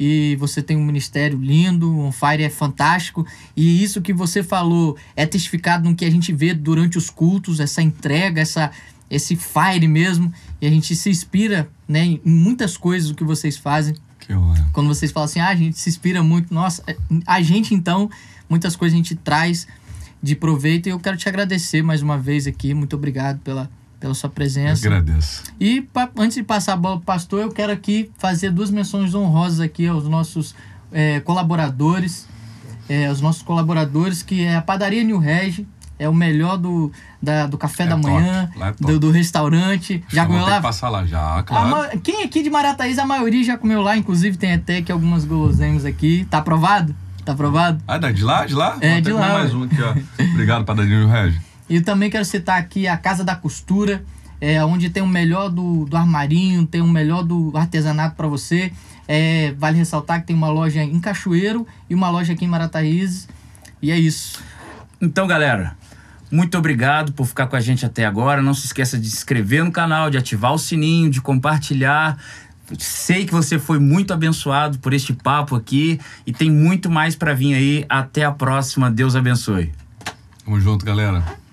E você tem um ministério lindo, um fire é fantástico. E isso que você falou é testificado no que a gente vê durante os cultos, essa entrega, essa esse fire mesmo. E a gente se inspira, né, em muitas coisas do que vocês fazem. Quando vocês falam assim, ah, a gente se inspira muito, nossa, é, a gente então, muitas coisas a gente traz de proveito e eu quero te agradecer mais uma vez aqui, muito obrigado pela, pela sua presença. Eu agradeço. E pra, antes de passar a bola pro pastor, eu quero aqui fazer duas menções honrosas aqui aos nossos é, colaboradores, é, aos nossos colaboradores, que é a Padaria New Regi, é o melhor do, da, do café é da top, manhã, é do, do, restaurante. Acho já comeu lá? passar lá já, claro. quem aqui de Marataíz, a maioria já comeu lá, inclusive tem até aqui algumas guloseimas aqui. Tá aprovado? Tá aprovado? Ah, de lá? De lá? É, Vou de lá. mais um aqui, ó. Obrigado, Padrinho Regis. E também quero citar aqui a Casa da Costura, é, onde tem o melhor do, do armarinho, tem o melhor do artesanato para você. É, vale ressaltar que tem uma loja em Cachoeiro e uma loja aqui em Marataízes. E é isso. Então, galera, muito obrigado por ficar com a gente até agora. Não se esqueça de se inscrever no canal, de ativar o sininho, de compartilhar. Sei que você foi muito abençoado por este papo aqui e tem muito mais para vir aí. Até a próxima. Deus abençoe. Tamo junto, galera.